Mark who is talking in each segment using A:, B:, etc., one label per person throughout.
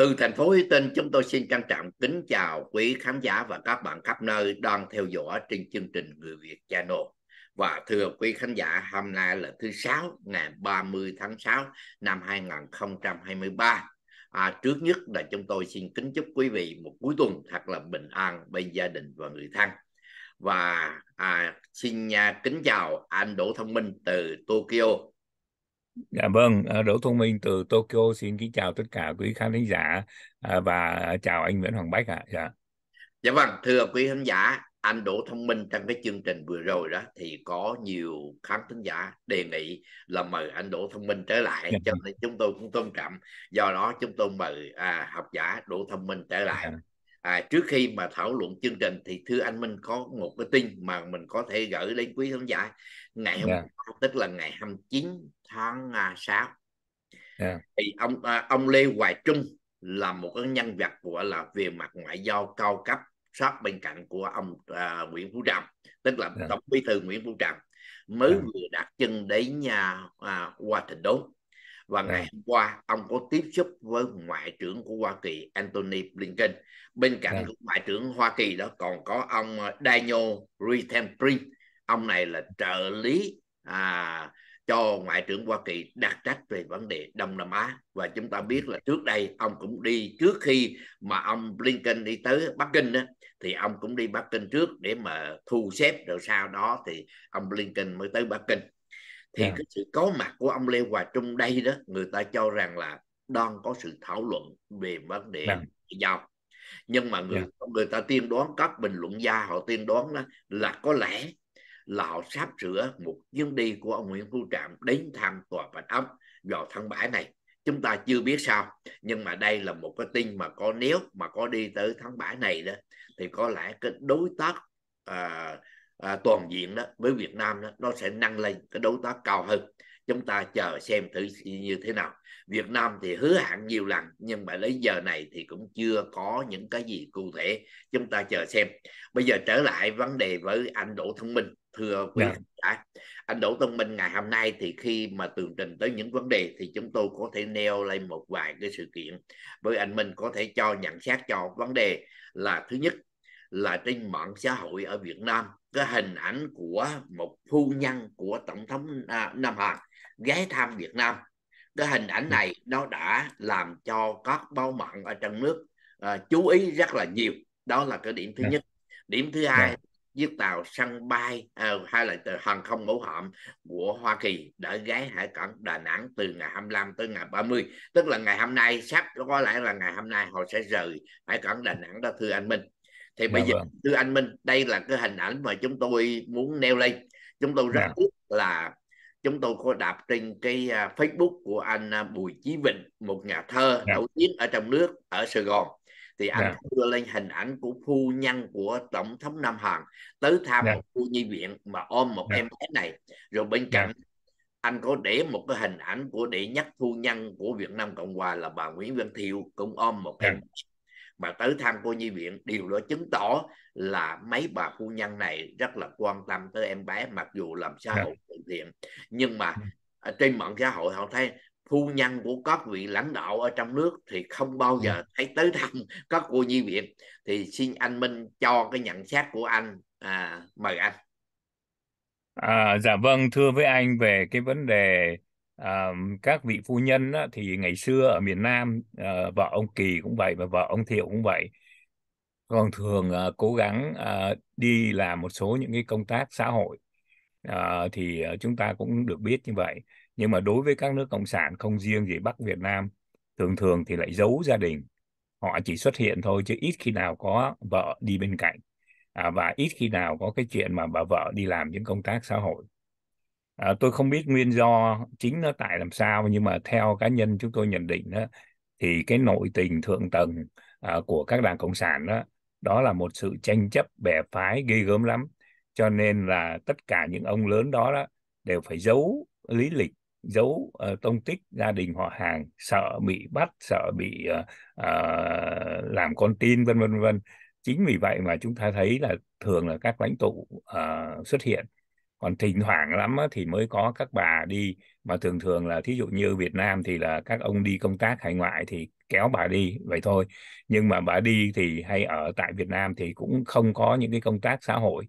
A: Từ thành phố Huy Tinh, chúng tôi xin trân trọng kính chào quý khán giả và các bạn khắp nơi đang theo dõi trên chương trình Người Việt Channel. Và thưa quý khán giả, hôm nay là thứ Sáu, ngày 30 tháng 6 năm 2023. À, trước nhất là chúng tôi xin kính chúc quý vị một cuối tuần thật là bình an bên gia đình và người thân. Và à, xin à, kính chào anh Đỗ Thông Minh từ Tokyo
B: Dạ vâng, ờ, Đỗ Thông Minh từ Tokyo xin kính chào tất cả quý khán thính giả à, và chào anh Nguyễn Hoàng Bách ạ. À. Dạ.
A: dạ vâng, thưa quý khán giả, anh Đỗ Thông Minh trong cái chương trình vừa rồi đó thì có nhiều khán thính giả đề nghị là mời anh Đỗ Thông Minh trở lại dạ. cho vâng. nên chúng tôi cũng tôn trọng. Do đó chúng tôi mời à, học giả Đỗ Thông Minh trở lại. Dạ. À, trước khi mà thảo luận chương trình thì thưa anh Minh có một cái tin mà mình có thể gửi đến quý khán giả ngày hôm dạ. tức là ngày 29 tháng à, 6 yeah. Dạ. thì ông à, ông Lê Hoài Trung là một cái nhân vật của là về mặt ngoại giao cao cấp sát bên cạnh của ông à, Nguyễn Phú Trọng tức là yeah. Dạ. tổng bí thư Nguyễn Phú Trọng mới yeah. Dạ. vừa đặt chân đến nhà à, Washington và ngày hôm qua ông có tiếp xúc với ngoại trưởng của Hoa Kỳ Antony Blinken bên cạnh của ngoại trưởng Hoa Kỳ đó còn có ông à, Daniel Ritenbrink ông này là trợ lý à, cho ngoại trưởng hoa kỳ đặt trách về vấn đề đông nam á và chúng ta biết là trước đây ông cũng đi trước khi mà ông blinken đi tới bắc kinh đó, thì ông cũng đi bắc kinh trước để mà thu xếp rồi sau đó thì ông blinken mới tới bắc kinh thì yeah. cái sự có mặt của ông lê hòa trung đây đó người ta cho rằng là đang có sự thảo luận về vấn đề yeah. giao nhưng mà người yeah. người ta tiên đoán các bình luận gia họ tiên đoán đó là có lẽ là họ sắp sửa một chuyến đi của ông Nguyễn Phú Trạm đến thăm tòa Bạch Ốc vào tháng 7 này. Chúng ta chưa biết sao, nhưng mà đây là một cái tin mà có nếu mà có đi tới tháng 7 này đó, thì có lẽ cái đối tác à, à, toàn diện đó với Việt Nam đó, nó sẽ nâng lên cái đối tác cao hơn. Chúng ta chờ xem thử như thế nào. Việt Nam thì hứa hẹn nhiều lần nhưng mà đến giờ này thì cũng chưa có những cái gì cụ thể. Chúng ta chờ xem. Bây giờ trở lại vấn đề với anh Đỗ Thông Minh thưa quý vị dạ. anh Đỗ Tông Minh ngày hôm nay thì khi mà tường trình tới những vấn đề thì chúng tôi có thể nêu lên một vài cái sự kiện với anh Minh có thể cho nhận xét cho vấn đề là thứ nhất là trên mạng xã hội ở Việt Nam cái hình ảnh của một phu nhân của tổng thống à, Nam Hàn ghé thăm Việt Nam cái hình ảnh dạ. này nó đã làm cho các báo mạng ở trong nước uh, chú ý rất là nhiều đó là cái điểm thứ dạ. nhất điểm thứ dạ. hai chiếc tàu sân bay à, hay là từ hàng không mẫu hạm của Hoa Kỳ đã ghé hải cảng Đà Nẵng từ ngày 25 tới ngày 30 tức là ngày hôm nay sắp có lẽ là ngày hôm nay họ sẽ rời hải cảng Đà Nẵng đó thưa anh Minh thì bây Được dạ giờ vâng. thưa anh Minh đây là cái hình ảnh mà chúng tôi muốn nêu lên chúng tôi rất dạ. tiếc là chúng tôi có đạp trên cái à, Facebook của anh à, Bùi Chí Vịnh một nhà thơ dạ. nổi tiếng ở trong nước ở Sài Gòn thì anh yeah. Dạ. đưa lên hình ảnh của phu nhân của tổng thống Nam Hàn tới thăm yeah. Dạ. một nhi viện mà ôm một yeah. Dạ. em bé này rồi bên cạnh yeah. anh có để một cái hình ảnh của đệ nhất phu nhân của Việt Nam Cộng Hòa là bà Nguyễn Văn Thiệu cũng ôm một yeah. em mà tới thăm cô nhi viện điều đó chứng tỏ là mấy bà phu nhân này rất là quan tâm tới em bé mặc dù làm xã hội yeah. thiện nhưng mà ừ. ở trên mạng xã hội họ thấy phu nhân của các vị lãnh đạo ở trong nước thì không bao ừ. giờ thấy tới thăm các cô nhi viện thì xin anh Minh cho cái nhận xét của anh à, mời anh
B: à, dạ vâng thưa với anh về cái vấn đề à, các vị phu nhân á, thì ngày xưa ở miền Nam à, vợ ông Kỳ cũng vậy và vợ ông Thiệu cũng vậy còn thường à, cố gắng à, đi làm một số những cái công tác xã hội à, thì à, chúng ta cũng được biết như vậy nhưng mà đối với các nước cộng sản không riêng gì Bắc Việt Nam thường thường thì lại giấu gia đình họ chỉ xuất hiện thôi chứ ít khi nào có vợ đi bên cạnh à, và ít khi nào có cái chuyện mà bà vợ đi làm những công tác xã hội à, tôi không biết nguyên do chính nó tại làm sao nhưng mà theo cá nhân chúng tôi nhận định đó thì cái nội tình thượng tầng à, của các đảng cộng sản đó đó là một sự tranh chấp bè phái ghê gớm lắm cho nên là tất cả những ông lớn đó, đó đều phải giấu lý lịch giấu uh, tông tích gia đình họ hàng sợ bị bắt sợ bị uh, uh, làm con tin vân vân vân chính vì vậy mà chúng ta thấy là thường là các lãnh tụ uh, xuất hiện còn thỉnh thoảng lắm thì mới có các bà đi mà thường thường là thí dụ như Việt Nam thì là các ông đi công tác hải ngoại thì kéo bà đi vậy thôi nhưng mà bà đi thì hay ở tại Việt Nam thì cũng không có những cái công tác xã hội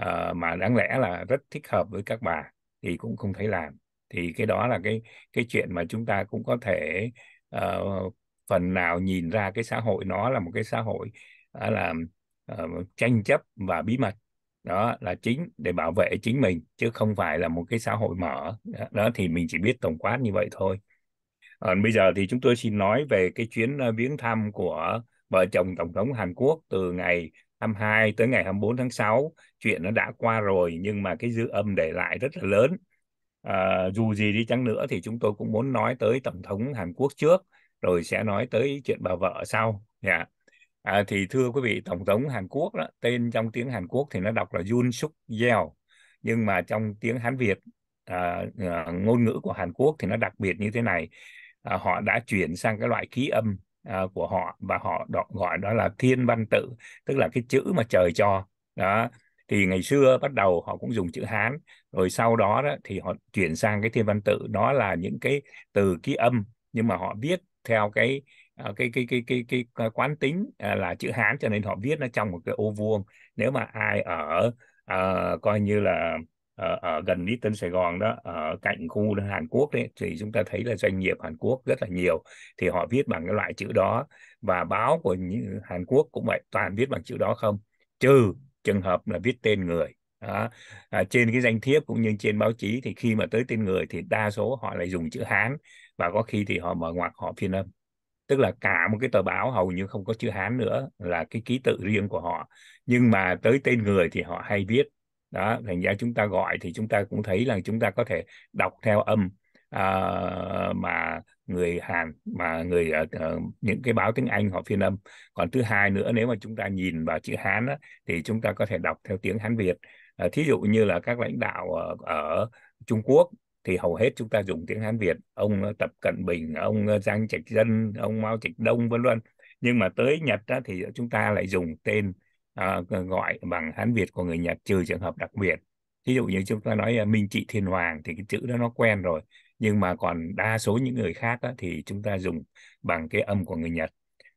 B: uh, mà đáng lẽ là rất thích hợp với các bà thì cũng không thấy làm thì cái đó là cái cái chuyện mà chúng ta cũng có thể uh, phần nào nhìn ra cái xã hội nó là một cái xã hội uh, là uh, tranh chấp và bí mật đó là chính để bảo vệ chính mình chứ không phải là một cái xã hội mở đó thì mình chỉ biết tổng quát như vậy thôi còn bây giờ thì chúng tôi xin nói về cái chuyến ờ, viếng thăm của vợ chồng tổng thống Hàn Quốc từ ngày 22 tới ngày 24 tháng 6 chuyện nó đã qua rồi nhưng mà cái dư âm để lại rất là lớn à, dù gì đi chăng nữa thì chúng tôi cũng muốn nói tới tổng thống Hàn Quốc trước rồi sẽ nói tới chuyện bà vợ sau yeah. Dạ. à, thì thưa quý vị tổng thống Hàn Quốc đó, tên trong tiếng Hàn Quốc thì nó đọc là Yoon Suk Yeol nhưng mà trong tiếng Hán Việt à, à ngôn ngữ của Hàn Quốc thì nó đặc biệt như thế này à, họ đã chuyển sang cái loại ký âm à, của họ và họ đọc, gọi đó là thiên văn tự tức là cái chữ mà trời cho đó thì ngày xưa bắt đầu họ cũng dùng chữ Hán rồi sau đó, đó thì họ chuyển sang cái thiên văn tự đó là những cái từ ký âm nhưng mà họ viết theo cái ờ, cái cái cái cái cái, cái quán tính à, là chữ hán cho nên họ viết nó trong một cái ô vuông nếu mà ai ở uh, coi như là ở, ờ, ở gần Tân Sài Gòn đó ở cạnh khu Hàn Quốc đấy thì chúng ta thấy là doanh nghiệp Hàn Quốc rất là nhiều thì họ viết bằng cái loại chữ đó và báo của Hàn Quốc cũng vậy toàn viết bằng chữ đó không trừ trường hợp là viết tên người đó. À, trên cái danh thiếp cũng như trên báo chí thì khi mà tới tên người thì đa số họ lại dùng chữ hán và có khi thì họ mở ngoặc họ phiên âm tức là cả một cái tờ báo hầu như không có chữ hán nữa là cái ký tự riêng của họ nhưng mà tới tên người thì họ hay viết đó thành ra chúng ta gọi thì chúng ta cũng thấy là chúng ta có thể đọc theo âm à, mà người Hàn mà người uh, những cái báo tiếng Anh họ phiên âm còn thứ hai nữa nếu mà chúng ta nhìn vào chữ Hán á, thì chúng ta có thể đọc theo tiếng Hán Việt Ờ, thí dụ như là các lãnh đạo ở, ờ, ở Trung Quốc thì hầu hết chúng ta dùng tiếng Hán Việt ông ờ, Tập Cận Bình ông Giang Trạch Dân ông Mao Trạch Đông vân vân nhưng mà tới Nhật á, thì chúng ta lại dùng tên à, gọi bằng Hán Việt của người Nhật trừ trường hợp đặc biệt thí dụ như chúng ta nói Minh Trị Thiên Hoàng thì cái chữ đó nó quen rồi nhưng mà còn đa số những người khác á, thì chúng ta dùng bằng cái âm của người Nhật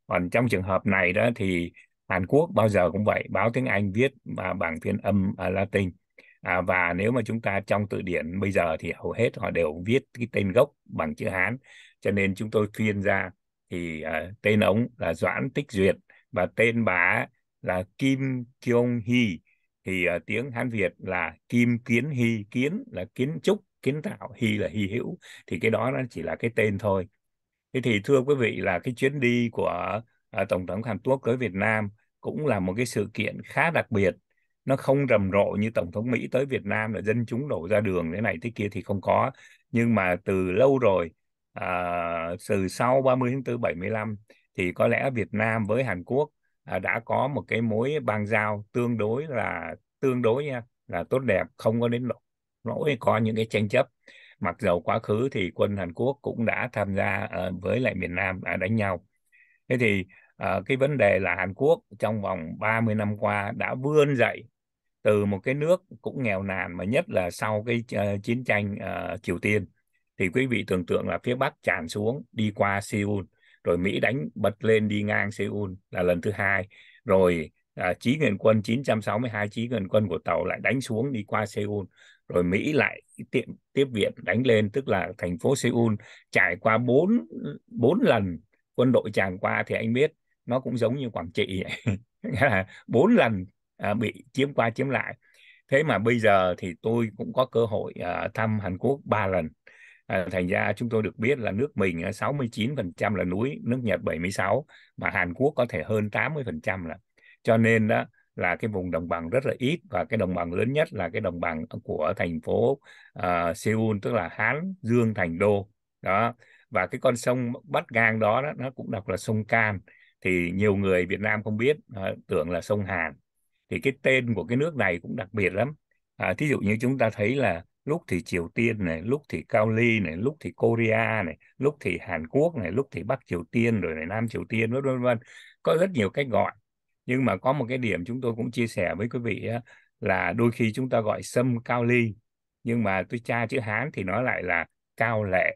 B: còn trong trường hợp này đó thì Hàn Quốc bao giờ cũng vậy báo tiếng Anh viết và bằng phiên âm à, Latin à, và nếu mà chúng ta trong từ điển bây giờ thì hầu hết họ đều viết cái tên gốc bằng chữ Hán cho nên chúng tôi phiên ra thì à, tên ông là Doãn Tích Duyệt và tên bà là Kim Kyung Hee thì uh, tiếng Hán Việt là kim kiến hy kiến là kiến trúc kiến tạo hy là hy hữu thì cái đó nó chỉ là cái tên thôi thế thì thưa quý vị là cái chuyến đi của à, tổng thống Hàn Quốc tới Việt Nam cũng là một cái sự kiện khá đặc biệt nó không rầm rộ như tổng thống Mỹ tới Việt Nam là dân chúng đổ ra đường thế này thế kia thì không có nhưng mà từ lâu rồi à, từ sau 30 tháng 4 75 thì có lẽ Việt Nam với Hàn Quốc à, đã có một cái mối bang giao tương đối là tương đối nha là tốt đẹp không có đến nỗi có những cái tranh chấp mặc dầu quá khứ thì quân Hàn Quốc cũng đã tham gia à, với lại miền Nam à, đánh nhau thế thì Ờ, cái vấn đề là Hàn Quốc trong vòng 30 năm qua đã vươn dậy từ một cái nước cũng nghèo nàn mà nhất là sau cái uh, chiến tranh uh, Triều Tiên thì quý vị tưởng tượng là phía Bắc tràn xuống đi qua Seoul rồi Mỹ đánh bật lên đi ngang Seoul là lần thứ hai rồi à, chí nguyên quân 962 chí nguyên quân của tàu lại đánh xuống đi qua Seoul rồi Mỹ lại tiếp tiếp viện đánh lên tức là thành phố Seoul trải qua bốn bốn lần quân đội tràn qua thì anh biết nó cũng giống như Quảng Trị là bốn lần à, bị chiếm qua chiếm lại thế mà bây giờ thì tôi cũng có cơ hội à, thăm Hàn Quốc ba lần à, thành ra chúng tôi được biết là nước mình 69% là núi nước Nhật 76 mà Hàn Quốc có thể hơn 80% là cho nên đó là cái vùng đồng bằng rất là ít và cái đồng bằng lớn nhất là cái đồng bằng của thành phố uh, Seoul tức là Hán Dương thành đô đó và cái con sông bắt ngang đó, đó nó cũng đọc là sông Can thì nhiều người Việt Nam không biết à, tưởng là sông Hàn thì cái tên của cái nước này cũng đặc biệt lắm à, thí dụ như chúng ta thấy là lúc thì Triều Tiên này lúc thì Cao Ly này lúc thì Korea này lúc thì Hàn Quốc này lúc thì Bắc Triều Tiên rồi này Nam Triều Tiên vân vân vân có rất nhiều cách gọi nhưng mà có một cái điểm chúng tôi cũng chia sẻ với quý vị á, là đôi khi chúng ta gọi sâm Cao Ly nhưng mà tôi tra chữ Hán thì nó lại là Cao Lệ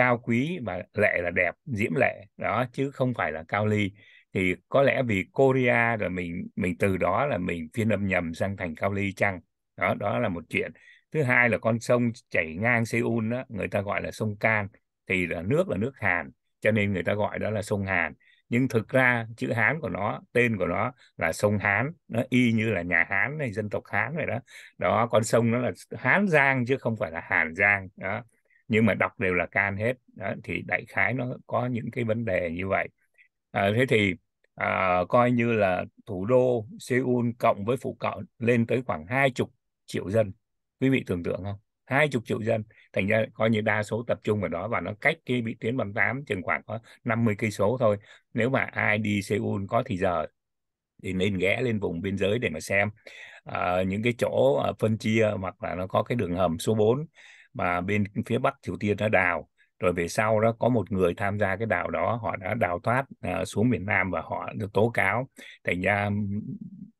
B: cao quý và lệ là đẹp diễm lệ đó chứ không phải là cao ly thì có lẽ vì Korea rồi mình mình từ đó là mình phiên âm nhầm sang thành cao ly chăng đó đó là một chuyện thứ hai là con sông chảy ngang Seoul đó, người ta gọi là sông Can thì là nước là nước Hàn cho nên người ta gọi đó là sông Hàn nhưng thực ra chữ Hán của nó tên của nó là sông Hán nó y như là nhà Hán này dân tộc Hán này đó đó con sông nó là Hán Giang chứ không phải là Hàn Giang đó nhưng mà đọc đều là can hết đó, thì đại khái nó có những cái vấn đề như vậy à, thế thì à, coi như là thủ đô Seoul cộng với phụ cận lên tới khoảng hai chục triệu dân quý vị tưởng tượng không hai chục triệu dân thành ra coi như đa số tập trung ở đó và nó cách cái vị tuyến bằng tám chừng khoảng có 50 cây số thôi nếu mà ai đi Seoul có thì giờ thì nên ghé lên vùng biên giới để mà xem uh, những cái chỗ à, phân chia hoặc là nó có cái đường hầm số 4 mà bên phía Bắc Triều Tiên đã đào rồi về sau đó có một người tham gia cái đào đó họ đã đào thoát uh, xuống miền Nam và họ được tố cáo thành ra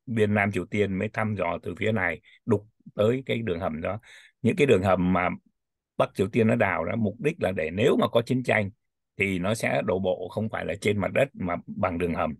B: miền Nam Triều Tiên mới thăm dò từ phía này đục tới cái đường hầm đó những cái đường hầm mà Bắc Triều Tiên nó đào đó mục đích là để nếu mà có chiến tranh thì nó sẽ đổ bộ không phải là trên mặt đất mà bằng đường hầm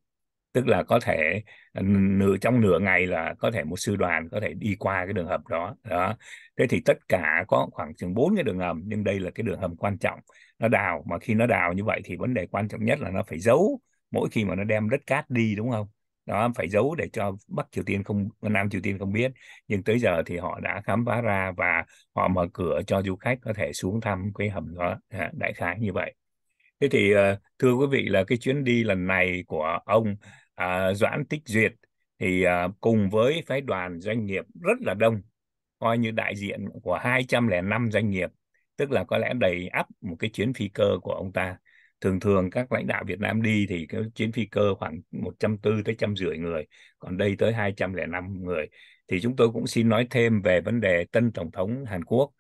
B: tức là có thể ờ, nửa trong nửa ngày là có thể một sư đoàn có thể đi qua cái đường hầm đó đó thế thì tất cả có khoảng chừng bốn cái đường hầm nhưng đây là cái đường hầm quan trọng nó đào mà khi nó đào như vậy thì vấn đề quan trọng nhất là nó phải giấu mỗi khi mà nó đem đất cát đi đúng không đó phải giấu để cho Bắc Triều Tiên không Nam Triều Tiên không biết nhưng tới giờ thì họ đã khám phá ra và họ mở cửa cho du khách có thể xuống thăm cái hầm đó dạ, đại khái như vậy thế thì ờ, thưa quý vị là cái chuyến đi lần này của ông à, Doãn Tích Duyệt thì à, cùng với phái đoàn doanh nghiệp rất là đông coi như đại diện của 205 doanh nghiệp tức là có lẽ đầy ắp một cái chuyến phi cơ của ông ta thường thường các lãnh đạo Việt Nam đi thì cái chuyến phi cơ khoảng 140 tới trăm rưỡi người còn đây tới 205 người thì chúng tôi cũng xin nói thêm về vấn đề tân tổng thống Hàn Quốc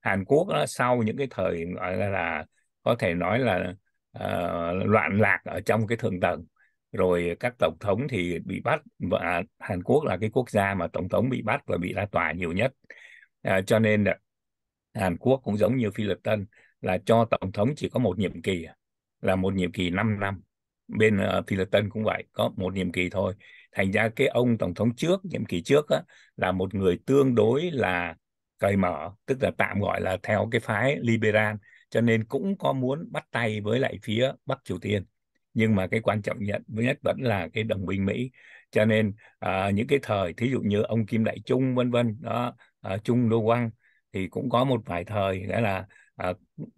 B: Hàn Quốc đó, sau những cái thời gọi là, là có thể nói là uh, loạn lạc ở trong cái thượng tầng rồi các tổng thống thì bị bắt và Hàn Quốc là cái quốc gia mà tổng thống bị bắt và bị ra tòa nhiều nhất à, cho nên Hàn Quốc cũng giống như Phi Lật Tân là cho tổng thống chỉ có một nhiệm kỳ là một nhiệm kỳ 5 năm bên uh, Phi Lật Tân cũng vậy có một nhiệm kỳ thôi thành ra cái ông tổng thống trước nhiệm kỳ trước á, là một người tương đối là cởi mở tức là tạm gọi là theo cái phái liberal cho nên cũng có muốn bắt tay với lại phía Bắc Triều Tiên nhưng mà cái quan trọng nhất nhất vẫn là cái đồng minh Mỹ cho nên à, những cái thời thí dụ như ông Kim Đại Trung vân vân đó à, Trung Đô Quang thì cũng có một vài thời đó là à,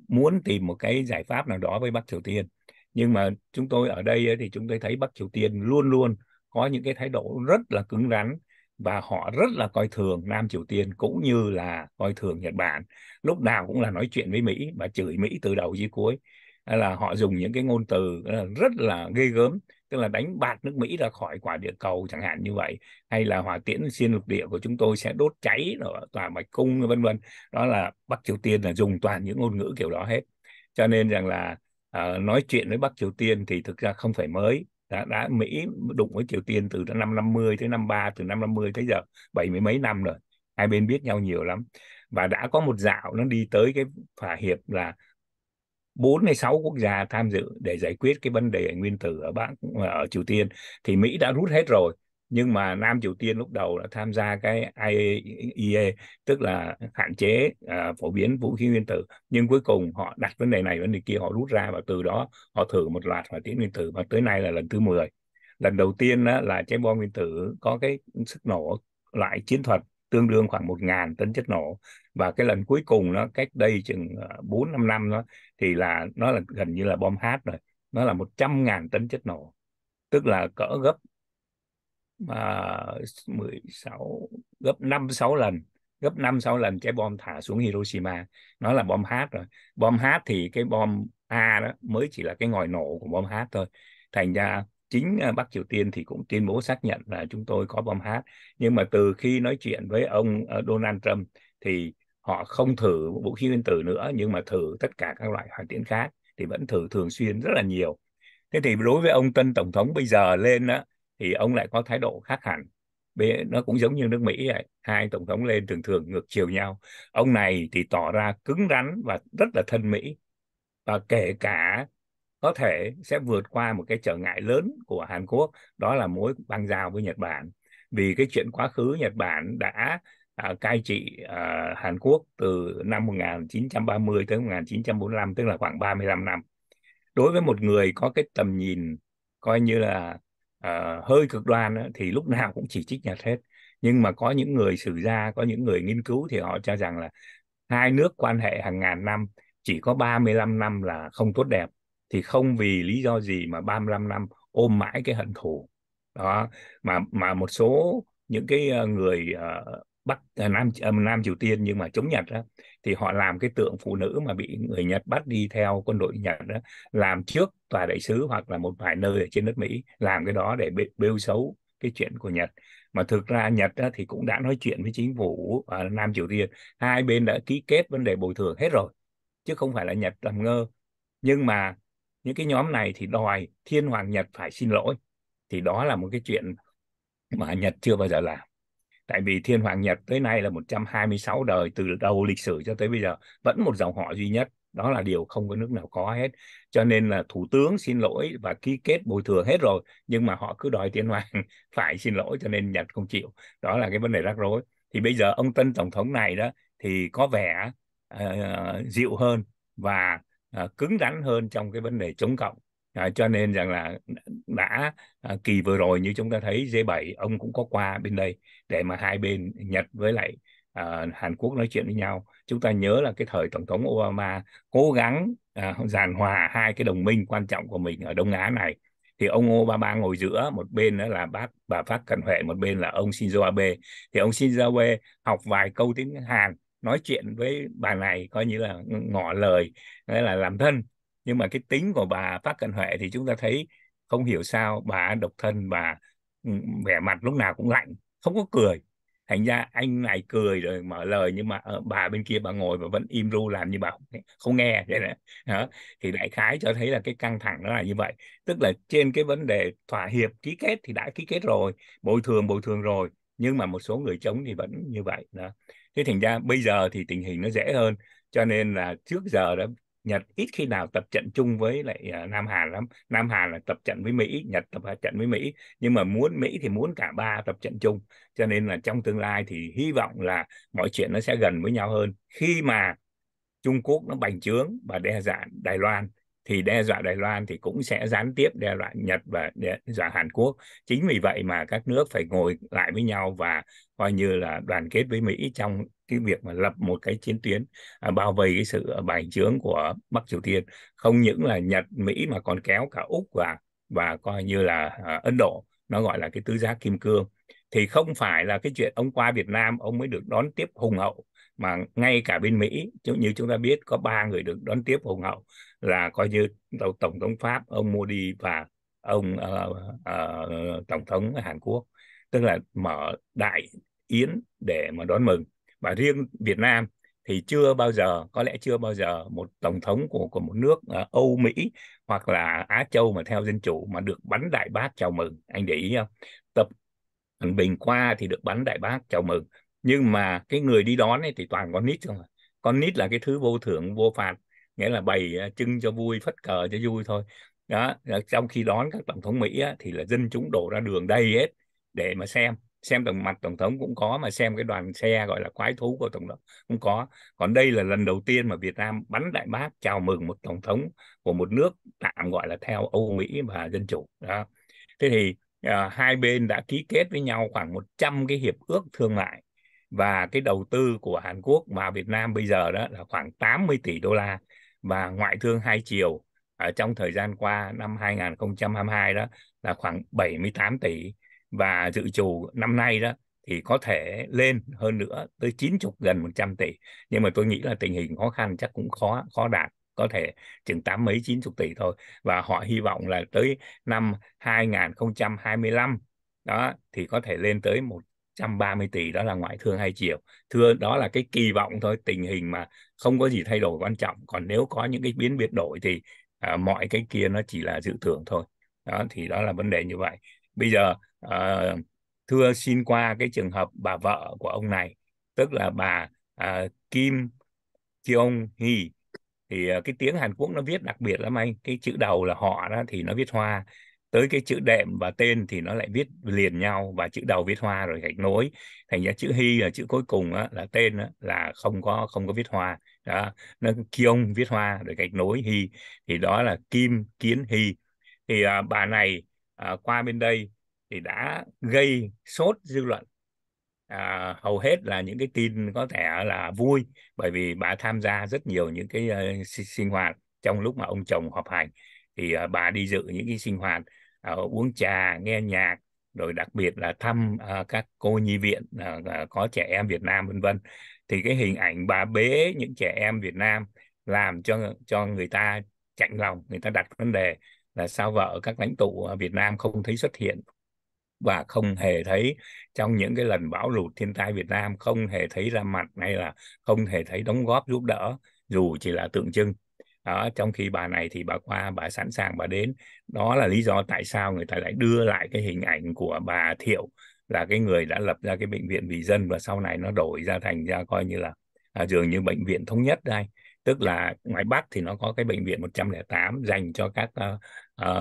B: muốn tìm một cái giải pháp nào đó với Bắc Triều Tiên nhưng mà chúng tôi ở đây thì chúng tôi thấy Bắc Triều Tiên luôn luôn có những cái thái độ rất là cứng rắn và họ rất là coi thường Nam Triều Tiên cũng như là coi thường Nhật Bản lúc nào cũng là nói chuyện với Mỹ và chửi Mỹ từ đầu chí cuối là họ dùng những cái ngôn từ ờ, rất là ghê gớm tức là đánh bạt nước Mỹ ra khỏi quả địa cầu chẳng hạn như vậy hay là hỏa tiễn xuyên lục địa của chúng tôi sẽ đốt cháy ở tòa bạch cung vân vân đó là Bắc Triều Tiên là dùng toàn những ngôn ngữ kiểu đó hết cho nên rằng là uh, nói chuyện với Bắc Triều Tiên thì thực ra không phải mới đã, đã Mỹ đụng với Triều Tiên từ năm 50 tới năm 3 từ năm 50 tới giờ bảy mươi mấy năm rồi hai bên biết nhau nhiều lắm và đã có một dạo nó đi tới cái thỏa hiệp là 46 quốc gia tham dự để giải quyết cái vấn đề nguyên tử ở Bắc ờ, ở Triều Tiên thì Mỹ đã rút hết rồi nhưng mà Nam Triều Tiên lúc đầu đã tham gia cái IAEA e tức là hạn chế uh, phổ biến vũ khí nguyên tử nhưng cuối cùng họ đặt vấn đề này vấn đề kia họ rút ra và từ đó họ thử một loạt hỏa tiễn nguyên tử và tới nay là lần thứ 10 lần đầu tiên đó là trái bom nguyên tử có cái sức nổ loại chiến thuật tương đương khoảng 1.000 tấn chất nổ và cái lần cuối cùng nó cách đây chừng 4 ờ, 5 năm đó thì là nó là gần như là bom hát rồi nó là 100.000 tấn chất nổ tức là cỡ gấp à, uh, 16 gấp 5 6 lần gấp 5 6 lần trái bom thả xuống Hiroshima nó là bom H rồi bom H thì cái bom A đó mới chỉ là cái ngòi nổ của bom H thôi thành ra chính à, Bắc Triều Tiên thì cũng tuyên bố xác nhận là chúng tôi có bom H nhưng mà từ khi nói chuyện với ông à, Donald Trump thì họ không thử vũ khí nguyên tử nữa nhưng mà thử tất cả các loại hoàn tiễn khác thì vẫn thử thường xuyên rất là nhiều thế thì đối với ông tân tổng thống bây giờ lên á thì ông lại có thái độ khác hẳn nó cũng giống như nước mỹ vậy hai tổng thống lên thường thường ngược chiều nhau ông này thì tỏ ra cứng rắn và rất là thân mỹ và kể cả có thể sẽ vượt qua một cái trở ngại lớn của hàn quốc đó là mối băng giao với nhật bản vì cái chuyện quá khứ nhật bản đã À, cai trị à, Hàn Quốc từ năm 1930 tới 1945 tức là khoảng 35 năm. Đối với một người có cái tầm nhìn coi như là à, hơi cực đoan thì lúc nào cũng chỉ trích Nhật hết. Nhưng mà có những người sử gia, có những người nghiên cứu thì họ cho rằng là hai nước quan hệ hàng ngàn năm chỉ có 35 năm là không tốt đẹp thì không vì lý do gì mà 35 năm ôm mãi cái hận thù đó mà mà một số những cái ờ, người ờ, bắc à, nam à, nam triều tiên nhưng mà chống nhật đó, thì họ làm cái tượng phụ nữ mà bị người nhật bắt đi theo quân đội nhật đó, làm trước tòa đại sứ hoặc là một vài nơi ở trên đất mỹ làm cái đó để bêu xấu cái chuyện của nhật mà thực ra nhật đó, thì cũng đã nói chuyện với chính phủ ở à, nam triều tiên hai bên đã ký kết vấn đề bồi thường hết rồi chứ không phải là nhật làm ngơ nhưng mà những cái nhóm này thì đòi thiên hoàng nhật phải xin lỗi thì đó là một cái chuyện mà nhật chưa bao giờ làm tại vì thiên hoàng nhật tới nay là 126 đời từ đầu lịch sử cho tới bây giờ vẫn một dòng họ duy nhất đó là điều không có nước nào có hết cho nên là thủ tướng xin lỗi và ký kết bồi thường hết rồi nhưng mà họ cứ đòi thiên hoàng phải xin lỗi cho nên nhật không chịu đó là cái vấn đề rắc rối thì bây giờ ông tân tổng thống này đó thì có vẻ uh, dịu hơn và uh, cứng rắn hơn trong cái vấn đề chống cộng à, cho nên rằng là đã à, kỳ vừa rồi như chúng ta thấy G7 ông cũng có qua bên đây để mà hai bên Nhật với lại à, Hàn Quốc nói chuyện với nhau chúng ta nhớ là cái thời tổng thống Obama cố gắng à, giàn hòa hai cái đồng minh quan trọng của mình ở Đông Á này thì ông Obama ngồi giữa một bên đó là bác bà Park Cận Huệ một bên là ông Shinzo Abe thì ông Shinzo Abe học vài câu tiếng Hàn nói chuyện với bà này coi như là ngỏ lời là làm thân nhưng mà cái tính của bà Park Cận Huệ thì chúng ta thấy không hiểu sao bà độc thân bà ừ, vẻ mặt lúc nào cũng lạnh không có cười thành ra anh này cười rồi mở lời nhưng mà ờ, bà bên kia bà ngồi và vẫn im ru làm như bà không nghe thế này đó. thì đại khái cho thấy là cái căng thẳng nó là như vậy tức là trên cái vấn đề thỏa hiệp ký kết thì đã ký kết rồi bồi thường bồi thường rồi nhưng mà một số người chống thì vẫn như vậy đó thế thành ra bây giờ thì tình hình nó dễ hơn cho nên là trước giờ đó Nhật ít khi nào tập trận chung với lại à, Nam Hàn lắm Nam Hàn là tập trận với Mỹ Nhật tập trận với Mỹ nhưng mà muốn Mỹ thì muốn cả ba tập trận chung cho nên là trong tương lai thì hy vọng là mọi chuyện nó sẽ gần với nhau hơn khi mà Trung Quốc nó bành trướng và đe dọa Đài Loan thì đe dọa Đài Loan thì cũng sẽ gián tiếp đe dọa Nhật và đe dọa Hàn Quốc. Chính vì vậy mà các nước phải ngồi lại với nhau và coi như là đoàn kết với Mỹ trong cái việc mà lập một cái chiến tuyến à, bao vây cái sự à, bành trướng của Bắc Triều Tiên. Không những là Nhật, Mỹ mà còn kéo cả Úc và và coi như là à, Ấn Độ, nó gọi là cái tứ giác kim cương. Thì không phải là cái chuyện ông qua Việt Nam ông mới được đón tiếp hùng hậu mà ngay cả bên Mỹ như chúng ta biết có ba người được đón tiếp hùng hậu là coi như tổng thống pháp ông Modi và ông uh, uh, tổng thống Hàn Quốc tức là mở đại yến để mà đón mừng và riêng Việt Nam thì chưa bao giờ có lẽ chưa bao giờ một tổng thống của của một nước uh, Âu Mỹ hoặc là Á Châu mà theo dân chủ mà được bắn đại bác chào mừng anh để ý không tập Bình qua thì được bắn đại bác chào mừng nhưng mà cái người đi đón ấy thì toàn con nít không à. con nít là cái thứ vô thưởng vô phạt nghĩa là bày à, trưng cho vui phất cờ cho vui thôi đó trong khi đón các tổng thống mỹ á, thì là dân chúng đổ ra đường đầy hết để mà xem xem tổng mặt tổng thống cũng có mà xem cái đoàn xe gọi là quái thú của tổng thống cũng có còn đây là lần đầu tiên mà Việt Nam bắn đại bác chào mừng một tổng thống của một nước tạm gọi là theo Âu Mỹ và dân chủ đó thế thì à, hai bên đã ký kết với nhau khoảng 100 cái hiệp ước thương mại và cái đầu tư của Hàn Quốc vào Việt Nam bây giờ đó là khoảng 80 tỷ đô la và ngoại thương hai chiều ở trong thời gian qua năm 2022 đó là khoảng 78 tỷ và dự trù năm nay đó thì có thể lên hơn nữa tới 90 gần 100 tỷ. Nhưng mà tôi nghĩ là tình hình khó khăn chắc cũng khó khó đạt có thể chừng tám mấy 90 tỷ thôi và họ hy vọng là tới năm 2025 đó thì có thể lên tới một 130 tỷ đó là ngoại thương hai triệu thưa đó là cái kỳ vọng thôi tình hình mà không có gì thay đổi quan trọng còn nếu có những cái biến biệt đổi thì à, mọi cái kia nó chỉ là dự tưởng thôi đó thì đó là vấn đề như vậy bây giờ à, thưa xin qua cái trường hợp bà vợ của ông này tức là bà à, Kim Kyung Hee thì à, cái tiếng Hàn Quốc nó viết đặc biệt lắm anh cái chữ đầu là họ đó thì nó viết hoa tới cái chữ đệm và tên thì nó lại viết liền nhau và chữ đầu viết hoa rồi gạch nối thành ra chữ hy là chữ cuối cùng á, là tên á, là không có không có viết hoa đó nó kiông viết hoa rồi gạch nối hy thì đó là kim kiến hy thì à, bà này à, qua bên đây thì đã gây sốt dư luận à, hầu hết là những cái tin có thể là vui bởi vì bà tham gia rất nhiều những cái uh, sinh hoạt trong lúc mà ông chồng họp hành thì à, bà đi dự những cái sinh hoạt uh, uống trà nghe nhạc rồi đặc biệt là thăm uh, các cô nhi viện uh, có trẻ em Việt Nam vân vân thì cái hình ảnh bà bế những trẻ em Việt Nam làm cho cho người ta chạnh lòng người ta đặt vấn đề là sao vợ các lãnh tụ Việt Nam không thấy xuất hiện và không hề thấy trong những cái lần bão lụt thiên tai Việt Nam không hề thấy ra mặt hay là không hề thấy đóng góp giúp đỡ dù chỉ là tượng trưng đó trong khi bà này thì bà qua bà sẵn sàng bà đến đó là lý do tại sao người ta lại đưa lại cái hình ảnh của bà thiệu là cái người đã lập ra cái bệnh viện vì dân và sau này nó đổi ra thành ra coi như là à, dường như bệnh viện thống nhất đây tức là ngoài Bắc thì nó có cái bệnh viện 108 dành cho các uh,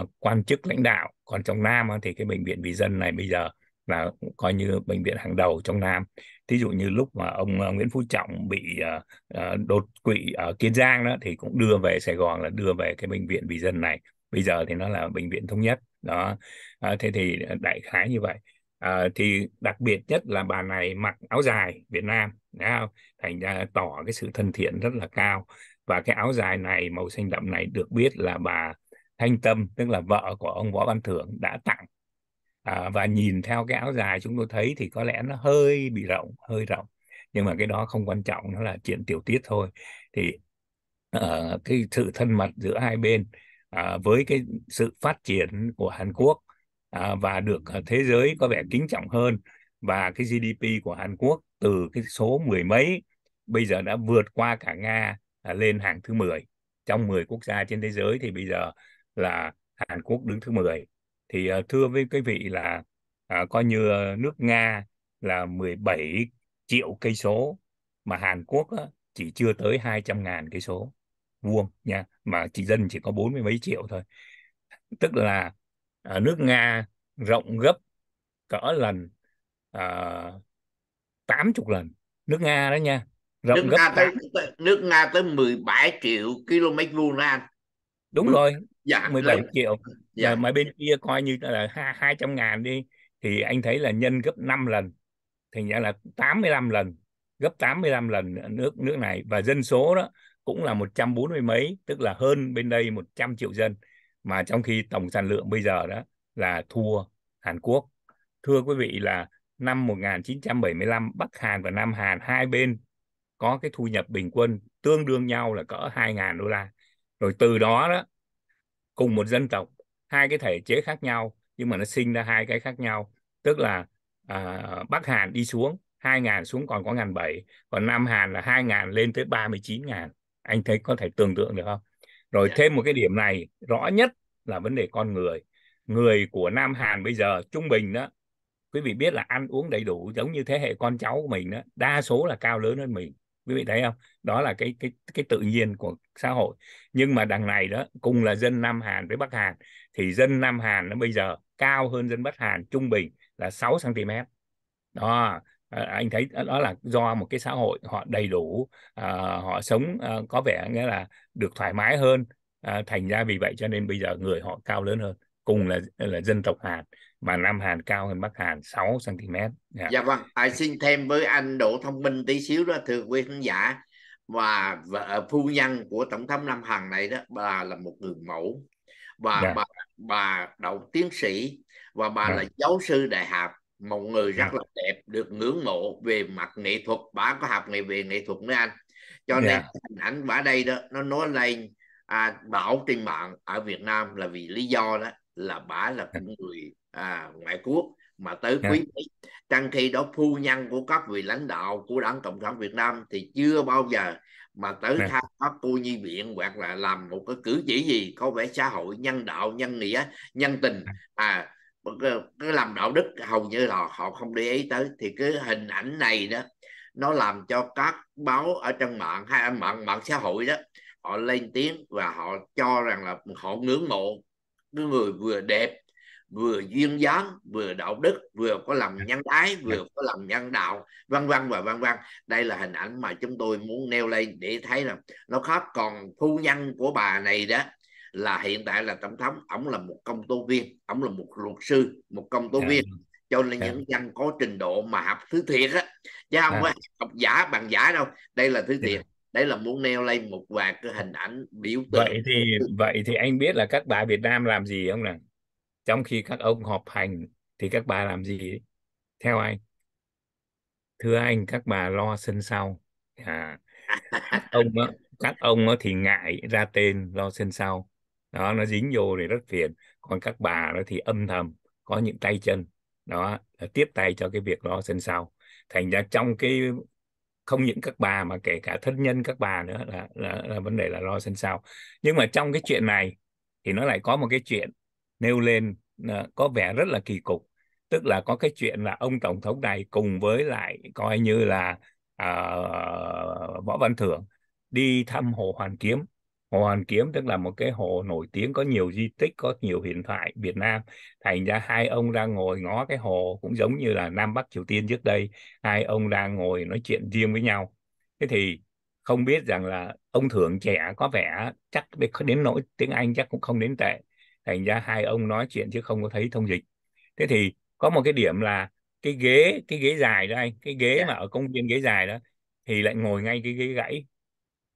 B: uh, quan chức lãnh đạo còn trong Nam thì cái bệnh viện vì dân này bây giờ là coi như bệnh viện hàng đầu trong Nam thí dụ như lúc mà ông ờ, Nguyễn Phú Trọng bị ờ, ờ, đột quỵ ở Kiên Giang đó thì cũng đưa về Sài Gòn là đưa về cái bệnh viện vì dân này bây giờ thì nó là bệnh viện thống nhất đó thế thì đại khái như vậy à, thì đặc biệt nhất là bà này mặc áo dài Việt Nam không? thành ra tỏ cái sự thân thiện rất là cao và cái áo dài này màu xanh đậm này được biết là bà Thanh Tâm tức là vợ của ông Võ Văn Thưởng đã tặng à, và nhìn theo cái áo dài chúng tôi thấy thì có lẽ nó hơi bị rộng hơi rộng nhưng mà cái đó không quan trọng nó là chuyện tiểu tiết thôi thì uh, cái sự thân mật giữa hai bên uh, với cái sự phát triển của Hàn Quốc uh, và được thế giới có vẻ kính trọng hơn và cái GDP của Hàn Quốc từ cái số mười mấy bây giờ đã vượt qua cả Nga uh, lên hàng thứ 10 trong 10 quốc gia trên thế giới thì bây giờ là Hàn Quốc đứng thứ 10 thì ờ, thưa với quý vị là à, coi như ờ, nước Nga là 17 triệu cây số mà Hàn Quốc á, chỉ chưa tới 200 ngàn cây số vuông nha mà chỉ dân chỉ có bốn mươi mấy triệu thôi tức là à, nước Nga rộng gấp cỡ lần à, tám chục lần nước Nga đó nha rộng nước gấp Nga tới, nước Nga tới 17 triệu km vuông đó đúng rồi dạ 17 là... triệu dạ. mà bên kia coi như là 200 ngàn đi thì anh thấy là nhân gấp 5 lần thành ra là 85 lần gấp 85 lần nước nước này và dân số đó cũng là 140 mấy tức là hơn bên đây 100 triệu dân mà trong khi tổng sản lượng bây giờ đó là thua Hàn Quốc thưa quý vị là năm 1975 Bắc Hàn và Nam Hàn hai bên có cái thu nhập bình quân tương đương nhau là cỡ 2.000 đô la rồi từ đó đó cùng một dân tộc hai cái thể chế khác nhau nhưng mà nó sinh ra hai cái khác nhau tức là à, Bắc Hàn đi xuống hai ngàn xuống còn có ngàn bảy còn Nam Hàn là hai ngàn lên tới ba mươi chín ngàn anh thấy có thể tưởng tượng được không rồi dạ. thêm một cái điểm này rõ nhất là vấn đề con người người của Nam Hàn bây giờ trung bình đó quý vị biết là ăn uống đầy đủ giống như thế hệ con cháu của mình đó đa số là cao lớn hơn mình quý vị thấy không đó là cái cái cái tự nhiên của xã hội nhưng mà đằng này đó cùng là dân Nam Hàn với Bắc Hàn thì dân Nam Hàn nó bây giờ cao hơn dân Bắc Hàn trung bình là 6 cm. Đó, à, à, anh thấy đó là do một cái xã hội họ đầy đủ, uh, họ sống uh, có vẻ nghĩa là được thoải mái hơn, uh, thành ra vì vậy cho nên bây giờ người họ cao lớn hơn, cùng là là dân tộc Hàn mà Nam Hàn cao hơn Bắc Hàn 6 cm. Yeah.
A: Dạ vâng, à, xin thêm với anh Đỗ Thông Minh tí xíu đó thưa quý khán giả và vợ phu nhân của tổng thống Nam Hàn này đó bà là một người mẫu và yeah. Dạ. bà bà đậu tiến sĩ và bà dạ. là giáo sư đại học một người dạ. rất là đẹp được ngưỡng mộ về mặt nghệ thuật bà có học nghề về nghệ thuật nữa anh cho nên yeah. Dạ. hình ảnh bà đây đó nó nói lên à, bảo trên mạng ở Việt Nam là vì lý do đó là bà là người à, ngoại quốc mà tới yeah. quý vị trong khi đó phu nhân của các vị lãnh đạo của đảng cộng sản việt nam thì chưa bao giờ mà tới nè. thăm các cô nhi viện hoặc là làm một cái cử chỉ gì có vẻ xã hội nhân đạo nhân nghĩa nhân tình à cứ làm đạo đức hầu như là họ không để ý tới thì cái hình ảnh này đó nó làm cho các báo ở trên mạng hay à, mạng mạng xã hội đó họ lên tiếng và họ cho rằng là họ ngưỡng mộ cái người vừa đẹp vừa duyên dáng vừa đạo đức vừa có lòng dạ. nhân ái dạ. vừa có lòng nhân đạo vân vân và vân vân đây là hình ảnh mà chúng tôi muốn nêu lên để thấy là nó khác còn phu nhân của bà này đó là hiện tại là tổng thống ông là một công tố viên ông là một luật sư một công tố dạ. viên cho nên những dân có trình độ mà học thứ thiệt á chứ không có học giả bằng giả đâu đây là thứ thiệt đấy là muốn nêu lên một vài cái hình ảnh
B: biểu tượng vậy thì vậy thì anh biết là các bà Việt Nam làm gì không nào trong khi các ông họp hành thì các bà làm gì theo anh thưa anh các bà lo sân sau à, các ông đó, các ông thì ngại ra tên lo sân sau đó nó dính vô thì rất phiền còn các bà đó thì âm thầm có những tay chân đó là tiếp tay cho cái việc lo sân sau thành ra trong cái không những các bà mà kể cả thân nhân các bà nữa là, là, là vấn đề là lo sân sau nhưng mà trong cái chuyện này thì nó lại có một cái chuyện nêu lên ờ, có vẻ rất là kỳ cục tức là có cái chuyện là ông tổng thống này cùng với lại coi như là uh, võ văn thưởng đi thăm hồ hoàn kiếm hồ hoàn kiếm tức là một cái hồ nổi tiếng có nhiều di tích có nhiều hiện thoại việt nam thành ra hai ông đang ngồi ngó cái hồ cũng giống như là nam bắc triều tiên trước đây hai ông đang ngồi nói chuyện riêng với nhau thế thì không biết rằng là ông thưởng trẻ có vẻ chắc đến nỗi tiếng anh chắc cũng không đến tệ thành ra hai ông nói chuyện chứ không có thấy thông dịch thế thì có một cái điểm là cái ghế cái ghế dài đó anh cái ghế dạ. mà ở công viên ghế dài đó thì lại ngồi ngay cái ghế gãy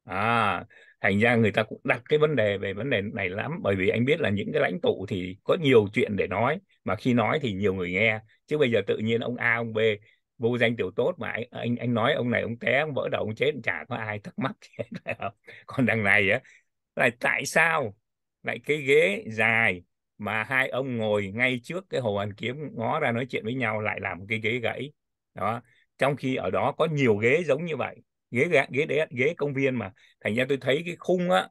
B: à thành ra người ta cũng đặt cái vấn đề về vấn đề này lắm bởi vì anh biết là những cái lãnh tụ thì có nhiều chuyện để nói mà khi nói thì nhiều người nghe chứ bây giờ tự nhiên ông A ông B vô danh tiểu tốt mà anh anh, anh nói ông này ông té ông vỡ đầu ông chết chả có ai thắc mắc còn đằng này á là tại sao lại cái ghế dài mà hai ông ngồi ngay trước cái hồ hoàn kiếm ngó ra nói chuyện với nhau lại làm cái ghế gãy đó trong khi ở đó có nhiều ghế giống như vậy ghế ghế ghế, đấy, ghế công viên mà thành ra tôi thấy cái khung á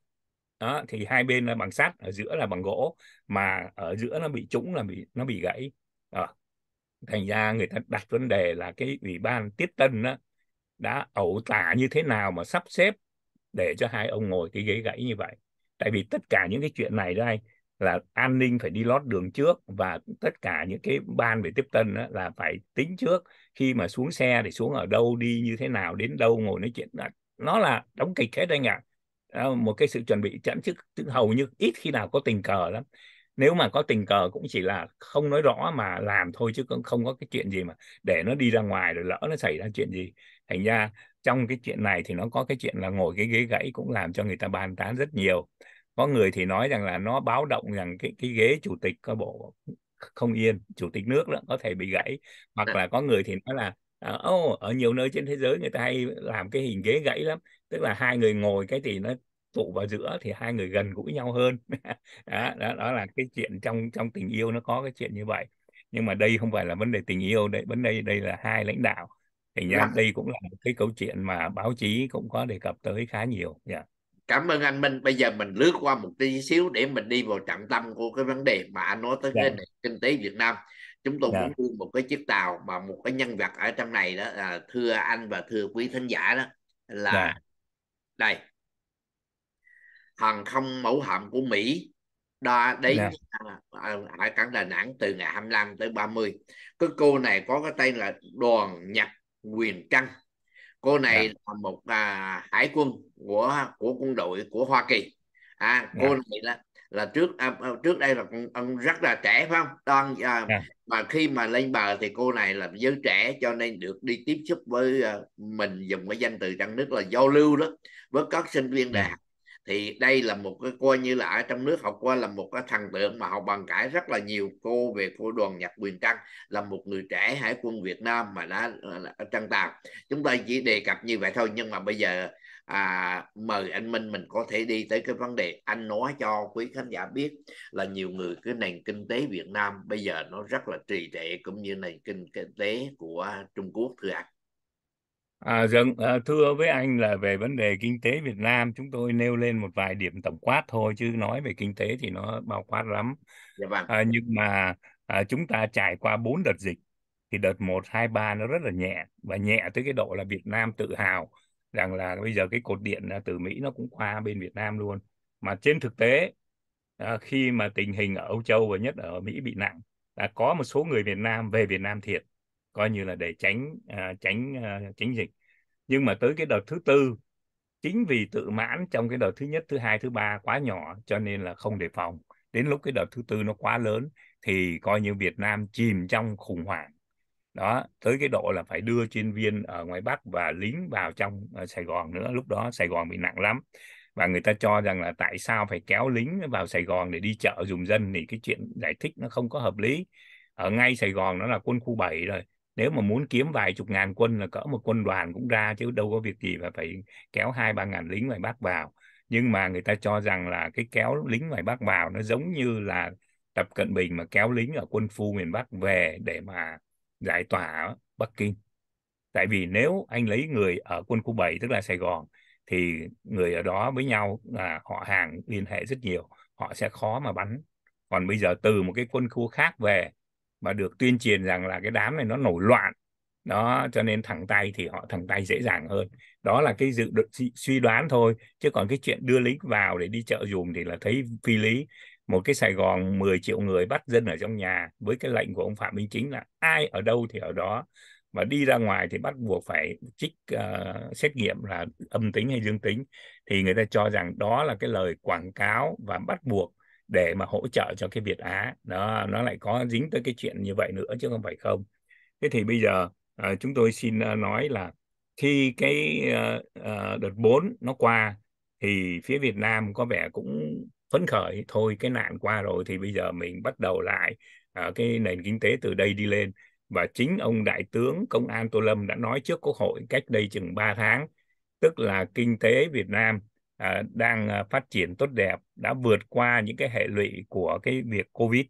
B: đó, thì hai bên là bằng sắt ở giữa là bằng gỗ mà ở giữa nó bị trũng là bị nó bị gãy đó. Ờ, thành ra người ta đặt vấn đề là cái ủy ban tiết tân đó, đã ẩu tả như thế nào mà sắp xếp để cho hai ông ngồi cái ghế gãy như vậy tại vì tất cả những cái chuyện này đây là an ninh phải đi lót đường trước và tất cả những cái ban về tiếp tân đó là phải tính trước khi mà xuống xe thì xuống ở đâu đi như thế nào đến đâu ngồi nói chuyện nó là đóng kịch hết anh ạ à. một cái sự chuẩn bị chẵn chứ, chứ hầu như ít khi nào có tình cờ lắm nếu mà có tình cờ cũng chỉ là không nói rõ mà làm thôi chứ cũng không có cái chuyện gì mà để nó đi ra ngoài rồi lỡ nó xảy ra chuyện gì thành ra trong cái chuyện này thì nó có cái chuyện là ngồi cái ghế gãy cũng làm cho người ta bàn tán rất nhiều có người thì nói rằng là nó báo động rằng cái cái ghế chủ tịch có bộ không yên chủ tịch nước đó có thể bị gãy hoặc à. là có người thì nói là à, ô oh, ở nhiều nơi trên thế giới người ta hay làm cái hình ghế gãy lắm tức là hai người ngồi cái thì nó tụ vào giữa thì hai người gần gũi nhau hơn đó, đó đó là cái chuyện trong trong tình yêu nó có cái chuyện như vậy nhưng mà đây không phải là vấn đề tình yêu đây vấn đề đây là hai lãnh đạo thành ra đây cũng là một cái câu chuyện mà báo chí cũng có đề cập tới khá nhiều dạ
A: cảm ơn anh Minh bây giờ mình lướt qua một tí xíu để mình đi vào trọng tâm của cái vấn đề mà anh nói tới dạ. Yeah. cái kinh tế Việt Nam chúng tôi dạ. Yeah. cũng đưa một cái chiếc tàu mà một cái nhân vật ở trong này đó à, thưa anh và thưa quý thính giả đó là dạ. đây hàng không mẫu hạm của Mỹ đó đến hải cảng Đà Nẵng từ ngày 25 tới 30 cái cô này có cái tên là đoàn Nhật Quyền Trăng cô này yeah. Dạ. là một à, hải quân của của quân đội của Hoa Kỳ à cô yeah. Dạ. này là là trước à, à trước đây là ông rất là trẻ phải không đang à, yeah. Dạ. mà khi mà lên bờ thì cô này là giới trẻ cho nên được đi tiếp xúc với à, mình dùng cái danh từ trong nước là giao lưu đó với các sinh viên đại học thì đây là một cái coi như là ở trong nước học qua là một cái thần tượng mà học bằng cải rất là nhiều cô về cô đoàn nhạc quyền trăng là một người trẻ hải quân Việt Nam mà đã ờ, trăng tàu chúng ta chỉ đề cập như vậy thôi nhưng mà bây giờ à, mời anh Minh mình có thể đi tới cái vấn đề anh nói cho quý khán giả biết là nhiều người cái nền kinh tế Việt Nam bây giờ nó rất là trì trệ cũng như nền kinh, kinh tế của Trung Quốc thưa anh
B: À, dâng, à, ờ, thưa với anh là về vấn đề kinh tế Việt Nam chúng tôi nêu lên một vài điểm tổng quát thôi chứ nói về kinh tế thì nó bao quát lắm. Dạ vâng. À, nhưng mà à, chúng ta trải qua bốn đợt dịch thì đợt 1, 2, 3 nó rất là nhẹ và nhẹ tới cái độ là Việt Nam tự hào rằng là bây giờ cái cột điện à, từ Mỹ nó cũng qua bên Việt Nam luôn. Mà trên thực tế à, khi mà tình hình ở Âu Châu và nhất ở Mỹ bị nặng đã có một số người Việt Nam về Việt Nam thiệt coi như là để tránh à, tránh à, tránh dịch nhưng mà tới cái đợt thứ tư chính vì tự mãn trong cái đợt thứ nhất thứ hai thứ ba quá nhỏ cho nên là không đề phòng đến lúc cái đợt thứ tư nó quá lớn thì coi như Việt Nam chìm trong khủng hoảng đó tới cái độ là phải đưa chuyên viên ở ngoài Bắc và lính vào trong ờ, Sài Gòn nữa lúc đó Sài Gòn bị nặng lắm và người ta cho rằng là tại sao phải kéo lính vào Sài Gòn để đi chợ dùng dân thì cái chuyện giải thích nó không có hợp lý ở ngay Sài Gòn nó là quân khu 7 rồi nếu mà muốn kiếm vài chục ngàn quân là cỡ một quân đoàn cũng ra chứ đâu có việc gì mà phải kéo hai ba ngàn lính ngoài bắc vào nhưng mà người ta cho rằng là cái kéo lính ngoài bắc vào nó giống như là tập cận bình mà kéo lính ở quân phu miền bắc về để mà giải tỏa bắc kinh tại vì nếu anh lấy người ở quân khu 7 tức là sài gòn thì người ở đó với nhau là họ hàng liên hệ rất nhiều họ sẽ khó mà bắn còn bây giờ từ một cái quân khu khác về mà được tuyên truyền rằng là cái đám này nó nổi loạn đó cho nên thẳng tay thì họ thẳng tay dễ dàng hơn đó là cái dự định suy đoán thôi chứ còn cái chuyện đưa lính vào để đi chợ dùm thì là thấy phi lý một cái Sài Gòn 10 triệu người bắt dân ở trong nhà với cái lệnh của ông Phạm Minh Chính là ai ở đâu thì ở đó và đi ra ngoài thì bắt buộc phải trích uh, xét nghiệm là âm tính hay dương tính thì người ta cho rằng đó là cái lời quảng cáo và bắt buộc để mà hỗ trợ cho cái Việt Á nó nó lại có dính tới cái chuyện như vậy nữa chứ không phải không thế thì bây giờ à, chúng tôi xin ờ, nói là khi cái à, đợt 4 nó qua thì phía Việt Nam có vẻ cũng phấn khởi thôi cái nạn qua rồi thì bây giờ mình bắt đầu lại à, cái nền kinh tế từ đây đi lên và chính ông đại tướng công an Tô Lâm đã nói trước Quốc hội cách đây chừng 3 tháng tức là kinh tế Việt Nam À, đang à, phát triển tốt đẹp đã vượt qua những cái hệ lụy của cái việc covid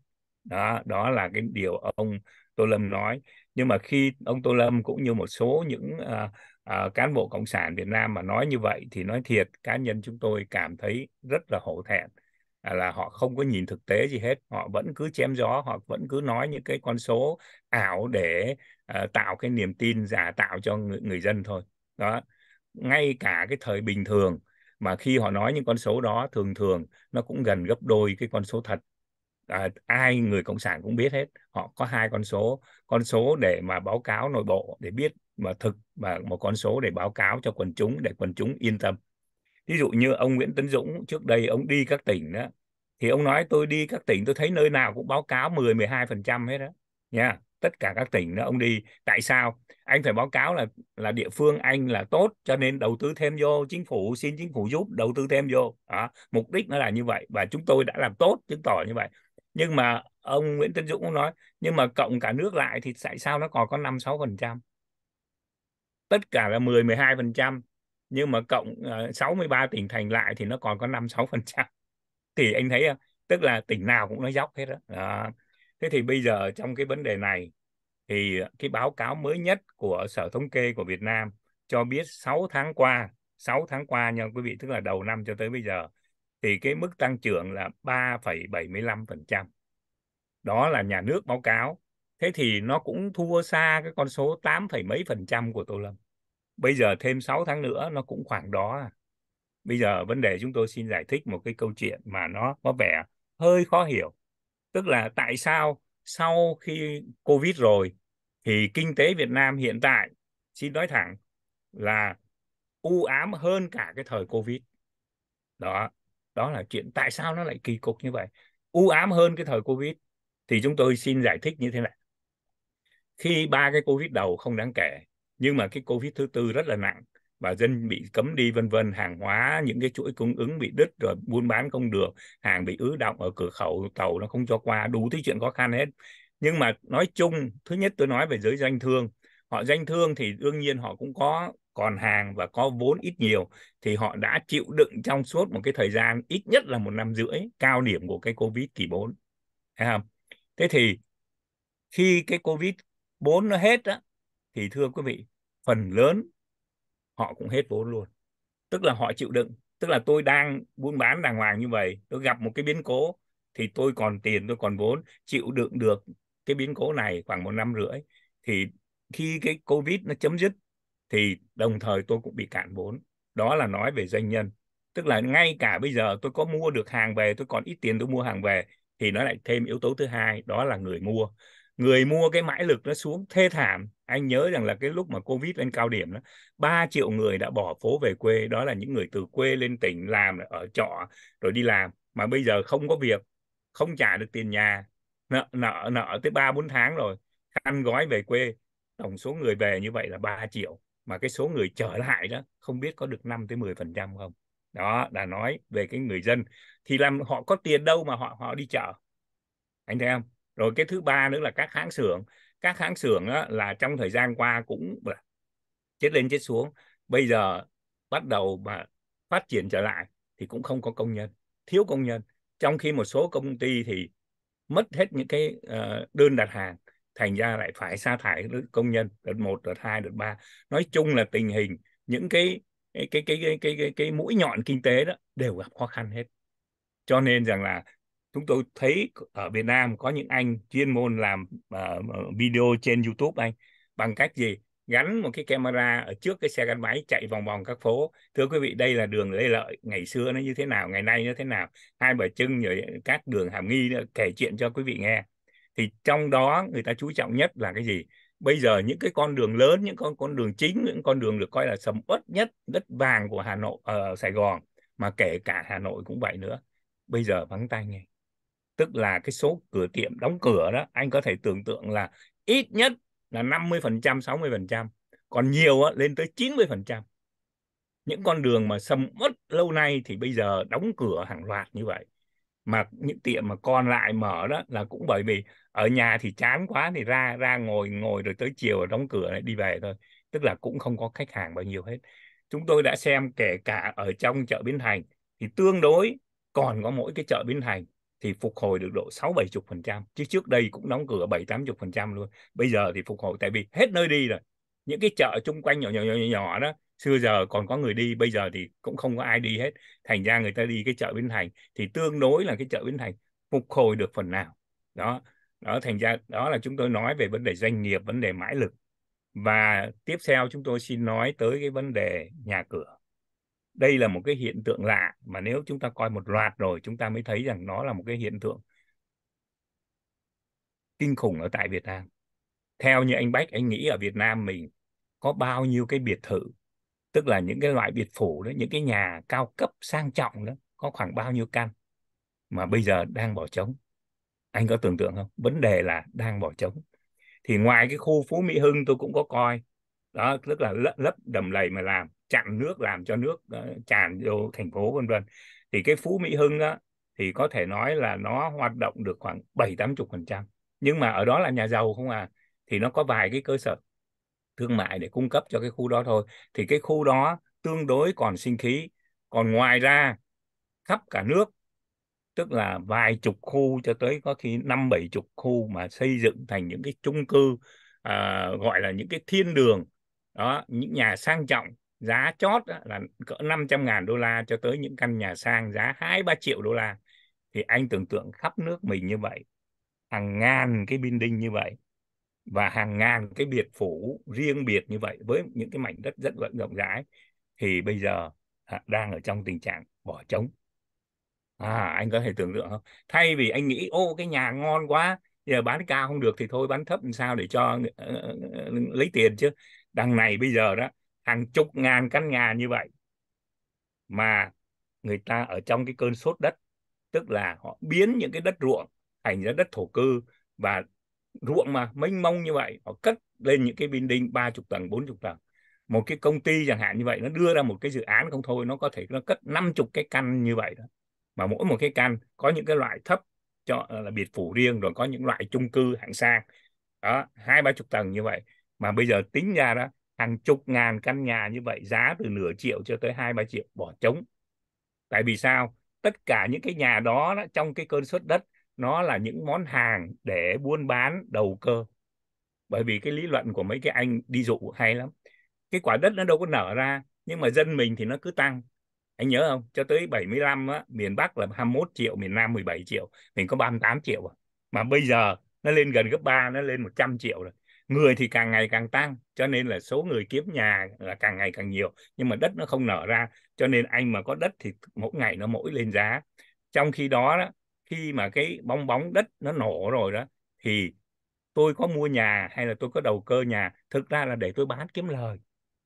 B: đó đó là cái điều ông tô lâm nói nhưng mà khi ông tô lâm cũng như một số những à, à, cán bộ cộng sản việt nam mà nói như vậy thì nói thiệt cá nhân chúng tôi cảm thấy rất là hổ thẹn à, là họ không có nhìn thực tế gì hết họ vẫn cứ chém gió họ vẫn cứ nói những cái con số ảo để à, tạo cái niềm tin giả tạo cho người, người dân thôi đó ngay cả cái thời bình thường mà khi họ nói những con số đó thường thường nó cũng gần gấp đôi cái con số thật à, ai người cộng sản cũng biết hết họ có hai con số con số để mà báo cáo nội bộ để biết mà thực và một con số để báo cáo cho quần chúng để quần chúng yên tâm ví dụ như ông Nguyễn Tấn Dũng trước đây ông đi các tỉnh đó thì ông nói tôi đi các tỉnh tôi thấy nơi nào cũng báo cáo 10 12 phần trăm hết đó nha tất cả các tỉnh đó ông đi tại sao anh phải báo cáo là là địa phương anh là tốt cho nên đầu tư thêm vô chính phủ xin chính phủ giúp đầu tư thêm vô đó. mục đích nó là như vậy và chúng tôi đã làm tốt chứng tỏ như vậy nhưng mà ông Nguyễn Tân Dũng cũng nói nhưng mà cộng cả nước lại thì tại sao nó còn có năm sáu phần trăm tất cả là 10 12 phần trăm nhưng mà cộng 63 ờ, tỉnh thành lại thì nó còn có 5 6 phần trăm thì anh thấy tức là tỉnh nào cũng nó dốc hết đó. đó thế thì bây giờ trong cái vấn đề này thì cái báo cáo mới nhất của Sở Thống kê của Việt Nam cho biết 6 tháng qua, 6 tháng qua nha quý vị, tức là đầu năm cho tới bây giờ thì cái mức tăng trưởng là 3,75%. Đó là nhà nước báo cáo. Thế thì nó cũng thua xa cái con số 8, mấy phần trăm của Tô Lâm. Bây giờ thêm 6 tháng nữa nó cũng khoảng đó à. Bây giờ vấn đề chúng tôi xin giải thích một cái câu chuyện mà nó có vẻ hơi khó hiểu. Tức là tại sao sau khi covid rồi thì kinh tế Việt Nam hiện tại xin nói thẳng là u ám hơn cả cái thời covid đó đó là chuyện tại sao nó lại kỳ cục như vậy u ám hơn cái thời covid thì chúng tôi xin giải thích như thế này khi ba cái covid đầu không đáng kể nhưng mà cái covid thứ tư rất là nặng và dân bị cấm đi vân vân hàng hóa những cái chuỗi cung ứng bị đứt rồi buôn bán không được hàng bị ứ động ở cửa khẩu tàu nó không cho qua đủ thứ chuyện khó khăn hết nhưng mà nói chung thứ nhất tôi nói về giới doanh thương họ doanh thương thì đương nhiên họ cũng có còn hàng và có vốn ít nhiều thì họ đã chịu đựng trong suốt một cái thời gian ít nhất là một năm rưỡi cao điểm của cái covid kỳ 4 thấy không thế thì khi cái covid 4 nó hết á thì thưa quý vị phần lớn họ cũng hết vốn luôn tức là họ chịu đựng tức là tôi đang buôn bán đàng hoàng như vậy tôi gặp một cái biến cố thì tôi còn tiền tôi còn vốn chịu đựng được cái biến cố này khoảng một năm rưỡi thì khi cái covid nó chấm dứt thì đồng thời tôi cũng bị cạn vốn đó là nói về doanh nhân tức là ngay cả bây giờ tôi có mua được hàng về tôi còn ít tiền tôi mua hàng về thì nó lại thêm yếu tố thứ hai đó là người mua người mua cái mãi lực nó xuống thê thảm anh nhớ rằng là cái lúc mà covid lên cao điểm đó 3 triệu người đã bỏ phố về quê đó là những người từ quê lên tỉnh làm ở trọ rồi đi làm mà bây giờ không có việc không trả được tiền nhà nợ nợ nợ tới ba bốn tháng rồi ăn gói về quê tổng số người về như vậy là 3 triệu mà cái số người trở lại đó không biết có được 5 tới 10 phần trăm không đó là nói về cái người dân thì làm họ có tiền đâu mà họ họ đi chợ anh thấy không rồi cái thứ ba nữa là các hãng xưởng các hãng xưởng á, là trong thời gian qua cũng chết lên chết xuống bây giờ bắt đầu mà phát triển trở lại thì cũng không có công nhân thiếu công nhân trong khi một số công ty thì mất hết những cái uh, đơn đặt hàng thành ra lại phải sa thải công nhân đợt một đợt hai đợt ba nói chung là tình hình những cái cái cái cái cái cái, cái, cái mũi nhọn kinh tế đó đều gặp khó khăn hết cho nên rằng là chúng tôi thấy ở Việt Nam có những anh chuyên môn làm uh, video trên YouTube anh bằng cách gì gắn một cái camera ở trước cái xe gắn máy chạy vòng vòng các phố thưa quý vị đây là đường lê lợi ngày xưa nó như thế nào ngày nay nó thế nào hai bờ trưng rồi các đường hàm nghi nữa, kể chuyện cho quý vị nghe thì trong đó người ta chú trọng nhất là cái gì bây giờ những cái con đường lớn những con con đường chính những con đường được coi là sầm uất nhất đất vàng của hà nội ở ờ, uh, sài gòn mà kể cả hà nội cũng vậy nữa bây giờ vắng tay ngay tức là cái số cửa tiệm đóng cửa đó anh có thể tưởng tượng là ít nhất là 50% 60% còn nhiều á, lên tới 90% những con đường mà sầm mất lâu nay thì bây giờ đóng cửa hàng loạt như vậy mà những tiệm mà còn lại mở đó là cũng bởi vì ở nhà thì chán quá thì ra ra ngồi ngồi rồi tới chiều đóng cửa lại đi về thôi tức là cũng không có khách hàng bao nhiêu hết chúng tôi đã xem kể cả ở trong chợ Bến Thành thì tương đối còn có mỗi cái chợ Bến Thành thì phục hồi được độ 6 70%, chứ trước đây cũng đóng cửa 7 80% luôn. Bây giờ thì phục hồi tại vì hết nơi đi rồi. Những cái chợ chung quanh nhỏ nhỏ nhỏ nhỏ đó xưa giờ còn có người đi bây giờ thì cũng không có ai đi hết thành ra người ta đi cái chợ bến thành thì tương đối là cái chợ bến thành phục hồi được phần nào đó đó thành ra đó là chúng tôi nói về vấn đề doanh nghiệp vấn đề mãi lực và tiếp theo chúng tôi xin nói tới cái vấn đề nhà cửa đây là một cái hiện tượng lạ mà nếu chúng ta coi một loạt rồi chúng ta mới thấy rằng nó là một cái hiện tượng kinh khủng ở tại Việt Nam. Theo như anh Bách, anh nghĩ ở Việt Nam mình có bao nhiêu cái biệt thự, tức là những cái loại biệt phủ đó, những cái nhà cao cấp sang trọng đó, có khoảng bao nhiêu căn mà bây giờ đang bỏ trống. Anh có tưởng tượng không? Vấn đề là đang bỏ trống. Thì ngoài cái khu Phú Mỹ Hưng tôi cũng có coi, đó tức là lấp, đầm lầy mà làm chặn nước làm cho nước ờ, tràn vô thành phố vân vân thì cái phú mỹ hưng đó thì có thể nói là nó hoạt động được khoảng bảy tám chục phần trăm nhưng mà ở đó là nhà giàu không à thì nó có vài cái cơ sở thương mại để cung cấp cho cái khu đó thôi thì cái khu đó tương đối còn sinh khí còn ngoài ra khắp cả nước tức là vài chục khu cho tới có khi năm bảy chục khu mà xây dựng thành những cái chung cư à, gọi là những cái thiên đường đó những nhà sang trọng giá chót là cỡ 500 ngàn đô la cho tới những căn nhà sang giá 2-3 triệu đô la thì anh tưởng tượng khắp nước mình như vậy hàng ngàn cái building như vậy và hàng ngàn cái biệt phủ riêng biệt như vậy với những cái mảnh đất rất rộng rãi thì bây giờ à, đang ở trong tình trạng bỏ trống à anh có thể tưởng tượng không thay vì anh nghĩ ô cái nhà ngon quá giờ bán cao không được thì thôi bán thấp làm sao để cho uh, lấy tiền chứ đằng này bây giờ đó hàng chục ngàn căn nhà như vậy mà người ta ở trong cái cơn sốt đất tức là họ biến những cái đất ruộng thành ra đất thổ cư và ruộng mà mênh mông như vậy họ cất lên những cái building ba chục tầng bốn chục tầng một cái công ty chẳng hạn như vậy nó đưa ra một cái dự án không thôi nó có thể nó cất năm chục cái căn như vậy đó mà mỗi một cái căn có những cái loại thấp cho ờ, là biệt phủ riêng rồi có những loại chung cư hạng sang đó hai ba chục tầng như vậy mà bây giờ tính ra đó hàng chục ngàn căn nhà như vậy giá từ nửa triệu cho tới hai ba triệu bỏ trống tại vì sao tất cả những cái nhà đó, trong cái cơn sốt đất nó là những món hàng để buôn bán đầu cơ bởi vì cái lý luận của mấy cái anh đi dụ hay lắm cái quả đất nó đâu có nở ra nhưng mà dân mình thì nó cứ tăng anh nhớ không cho tới 75 á, miền Bắc là 21 triệu miền Nam 17 triệu mình có 38 triệu à. mà bây giờ nó lên gần gấp 3 nó lên 100 triệu rồi người thì càng ngày càng tăng cho nên là số người kiếm nhà là càng ngày càng nhiều nhưng mà đất nó không nở ra cho nên anh mà có đất thì mỗi ngày nó mỗi lên giá trong khi đó, khi mà cái bong bóng đất nó nổ rồi đó thì tôi có mua nhà hay là tôi có đầu cơ nhà thực ra là để tôi bán kiếm lời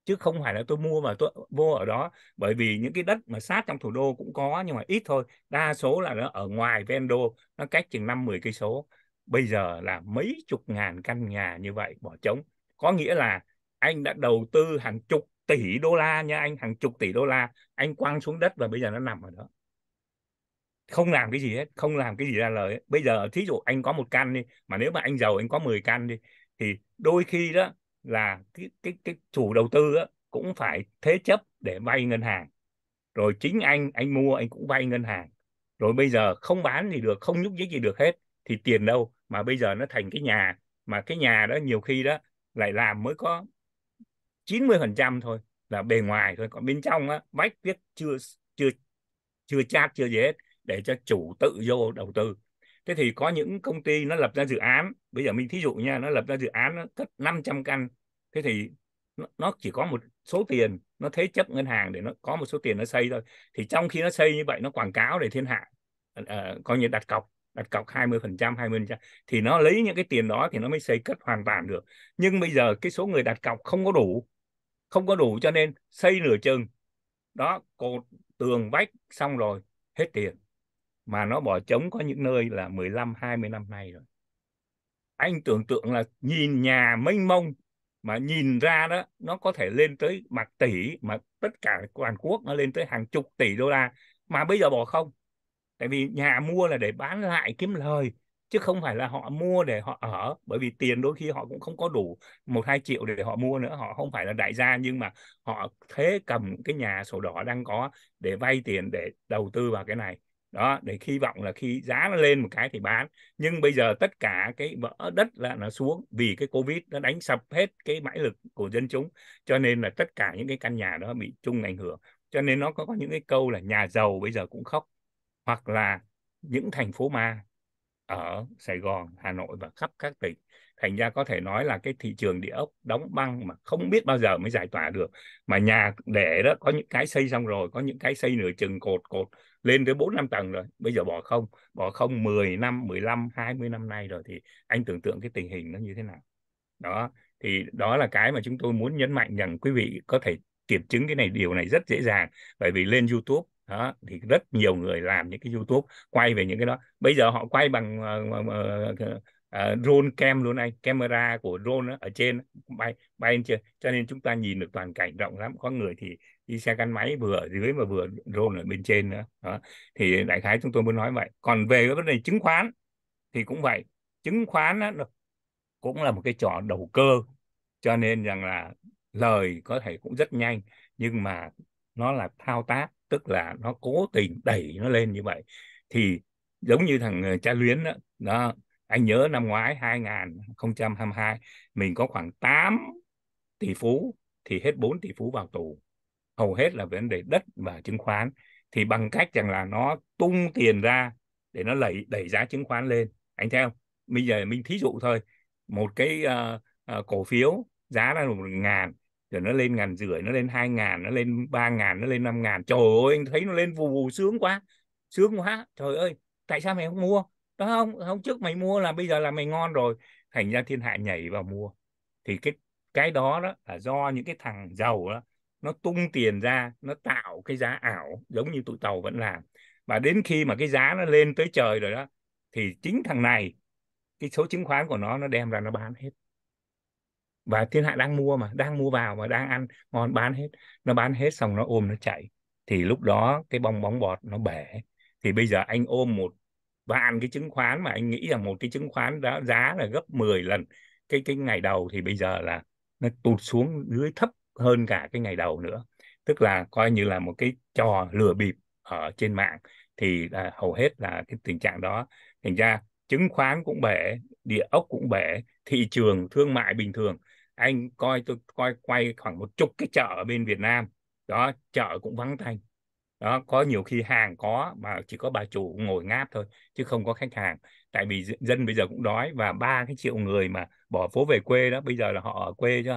B: chứ không phải là tôi mua mà tôi mua ở đó bởi vì những cái đất mà sát trong thủ đô cũng có nhưng mà ít thôi đa số là nó ở ngoài ven đô nó cách chừng năm mười cây số bây giờ là mấy chục ngàn căn nhà như vậy bỏ trống có nghĩa là anh đã đầu tư hàng chục tỷ đô la nha anh hàng chục tỷ đô la anh quăng xuống đất và bây giờ nó nằm ở đó không làm cái gì hết không làm cái gì ra lời bây giờ thí dụ anh có một căn đi mà nếu mà anh giàu anh có 10 căn đi thì đôi khi đó là cái cái cái chủ đầu tư đó, cũng phải thế chấp để vay ngân hàng rồi chính anh anh mua anh cũng vay ngân hàng rồi bây giờ không bán thì được không nhúc nhích gì được hết thì tiền đâu mà bây giờ nó thành cái nhà mà cái nhà đó nhiều khi đó lại làm mới có 90% thôi là bề ngoài thôi còn bên trong á vách viết chưa chưa chưa chát chưa gì hết để cho chủ tự vô đầu tư thế thì có những công ty nó lập ra dự án bây giờ mình thí dụ nha nó lập ra dự án nó cất 500 căn thế thì nó chỉ có một số tiền nó thế chấp ngân hàng để nó có một số tiền nó xây thôi thì trong khi nó xây như vậy nó quảng cáo để thiên hạ uh, coi như đặt cọc đặt cọc 20% 20% thì nó lấy những cái tiền đó thì nó mới xây cất hoàn toàn được nhưng bây giờ cái số người đặt cọc không có đủ không có đủ cho nên xây nửa chừng đó cột tường vách xong rồi hết tiền mà nó bỏ trống có những nơi là 15 20 năm nay rồi anh tưởng tượng là nhìn nhà mênh mông mà nhìn ra đó nó có thể lên tới mặt tỷ mà tất cả toàn quốc nó lên tới hàng chục tỷ đô la mà bây giờ bỏ không tại vì nhà mua là để bán lại kiếm lời chứ không phải là họ mua để họ ở bởi vì tiền đôi khi họ cũng không có đủ một hai triệu để họ mua nữa họ không phải là đại gia nhưng mà họ thế cầm cái nhà sổ đỏ đang có để vay tiền để đầu tư vào cái này đó để hy vọng là khi giá nó lên một cái thì bán nhưng bây giờ tất cả cái vỡ đất là nó xuống vì cái covid nó đánh sập hết cái mãi lực của dân chúng cho nên là tất cả những cái căn nhà đó bị chung ảnh hưởng cho nên nó có, có những cái câu là nhà giàu bây giờ cũng khóc hoặc là những thành phố ma ở Sài Gòn, Hà Nội và khắp các tỉnh. Thành ra có thể nói là cái thị trường địa ốc đóng băng mà không biết bao giờ mới giải tỏa được. Mà nhà để đó có những cái xây xong rồi, có những cái xây nửa chừng cột cột lên tới 4 năm tầng rồi, bây giờ bỏ không, bỏ không 10 năm, 15, 20 năm nay rồi thì anh tưởng tượng cái tình hình nó như thế nào. Đó, thì đó là cái mà chúng tôi muốn nhấn mạnh rằng quý vị có thể kiểm chứng cái này điều này rất dễ dàng bởi vì lên YouTube đó thì rất nhiều người làm những cái youtube quay về những cái đó bây giờ họ quay bằng uh, uh, uh, drone cam luôn anh camera của drone ở trên bay bay trên cho nên chúng ta nhìn được toàn cảnh rộng lắm có người thì đi xe gắn máy vừa ở dưới mà vừa drone ở bên trên nữa đó. thì đại khái chúng tôi muốn nói vậy còn về cái vấn đề chứng khoán thì cũng vậy chứng khoán á, cũng là một cái trò đầu cơ cho nên rằng là lời có thể cũng rất nhanh nhưng mà nó là thao tác tức là nó cố tình đẩy nó lên như vậy thì giống như thằng ờ, cha luyến đó, đó anh nhớ năm ngoái 2022 mình có khoảng 8 tỷ phú thì hết 4 tỷ phú vào tù hầu hết là vấn đề đất và chứng khoán thì bằng cách rằng là nó tung tiền ra để nó đẩy đẩy giá chứng khoán lên anh thấy không bây giờ mình thí dụ thôi một cái uh, uh, cổ phiếu giá là một ngàn rồi nó lên ngàn rưỡi nó lên hai ngàn nó lên ba ngàn nó lên năm ngàn trời ơi anh thấy nó lên vù vù sướng quá sướng quá trời ơi tại sao mày không mua đó không không trước mày mua là bây giờ là mày ngon rồi thành ra thiên hạ nhảy vào mua thì cái cái đó đó là do những cái thằng giàu đó nó tung tiền ra nó tạo cái giá ảo giống như tụi tàu vẫn làm và đến khi mà cái giá nó lên tới trời rồi đó thì chính thằng này cái số chứng khoán của nó nó đem ra nó bán hết và thiên hạ đang mua mà đang mua vào mà đang ăn ngon bán hết nó bán hết xong nó ôm nó chạy thì lúc đó cái bong bóng bọt nó bể thì bây giờ anh ôm một và ăn cái chứng khoán mà anh nghĩ là một cái chứng khoán đã giá là gấp 10 lần cái cái ngày đầu thì bây giờ là nó tụt xuống dưới thấp hơn cả cái ngày đầu nữa tức là coi như là một cái trò lừa bịp ở trên mạng thì là hầu hết là cái tình trạng đó thành ra chứng khoán cũng bể địa ốc cũng bể thị trường thương mại bình thường anh coi tôi coi quay khoảng một chục cái chợ ở bên Việt Nam đó chợ cũng vắng tanh đó có nhiều khi hàng có mà chỉ có bà chủ ngồi ngáp thôi chứ không có khách hàng tại vì dân bây giờ cũng đói và ba cái triệu người mà bỏ phố về quê đó bây giờ là họ ở quê chứ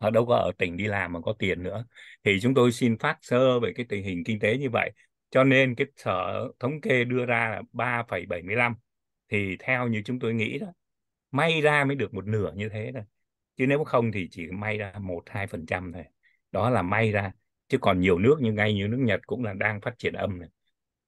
B: họ đâu có ở tỉnh đi làm mà có tiền nữa thì chúng tôi xin phát sơ về cái tình hình kinh tế như vậy cho nên cái sở thống kê đưa ra là 3,75 thì theo như chúng tôi nghĩ đó may ra mới được một nửa như thế thôi chứ nếu không thì chỉ may ra một hai phần trăm thôi đó là may ra chứ còn nhiều nước như ngay như nước Nhật cũng là đang phát triển âm này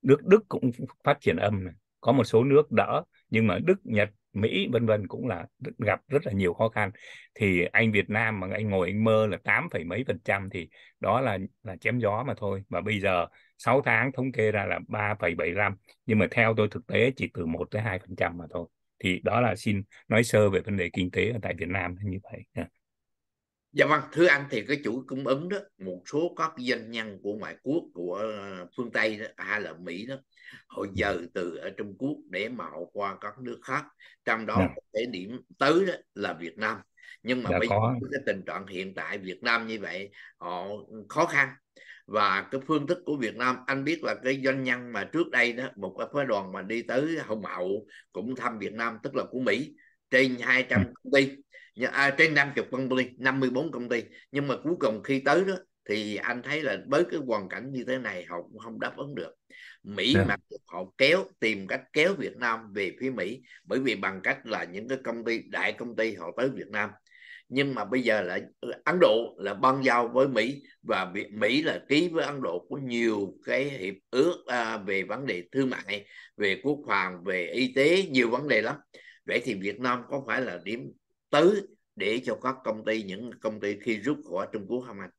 B: nước Đức cũng phát triển âm này có một số nước đỡ nhưng mà Đức Nhật Mỹ vân vân cũng là gặp rất là nhiều khó khăn thì anh Việt Nam mà anh ngồi anh mơ là tám mấy phần trăm thì đó là là chém gió mà thôi và bây giờ 6 tháng thống kê ra là 3,75 nhưng mà theo tôi thực tế chỉ từ 1 tới 2 phần trăm mà thôi thì đó là xin nói sơ về vấn đề kinh tế ở tại Việt Nam như vậy
A: Dạ vâng, thưa anh thì cái chuỗi cung ứng đó, một số các doanh nhân của ngoại quốc, của ờ, phương Tây đó, à, hay là Mỹ đó, họ ừ. dời từ ở Trung Quốc để mà họ qua các nước khác. Trong đó dạ. để điểm tới đó là Việt Nam. Nhưng mà dạ bây có. giờ cái tình trạng hiện tại Việt Nam như vậy, họ khó khăn và cái phương thức của Việt Nam anh biết là cái doanh nhân mà trước đây đó một cái phái đoàn mà đi tới Hồng Hậu cũng thăm Việt Nam tức là của Mỹ trên 200 ừ. công ty à, trên 50 công ty 54 công ty nhưng mà cuối cùng khi tới đó thì anh thấy là với cái hoàn cảnh như thế này họ cũng không đáp ứng được Mỹ dạ. mà họ kéo tìm cách kéo Việt Nam về phía Mỹ bởi vì bằng cách là những cái công ty đại công ty họ tới Việt Nam nhưng mà bây giờ là ừ, Ấn Độ là băng giao với Mỹ và Mỹ là ký với Ấn Độ có nhiều cái hiệp ước à, về vấn đề thương mại về quốc phòng về y tế nhiều vấn đề lắm vậy thì Việt Nam có phải là điểm tới để cho các công ty những công ty khi rút khỏi Trung Quốc không anh?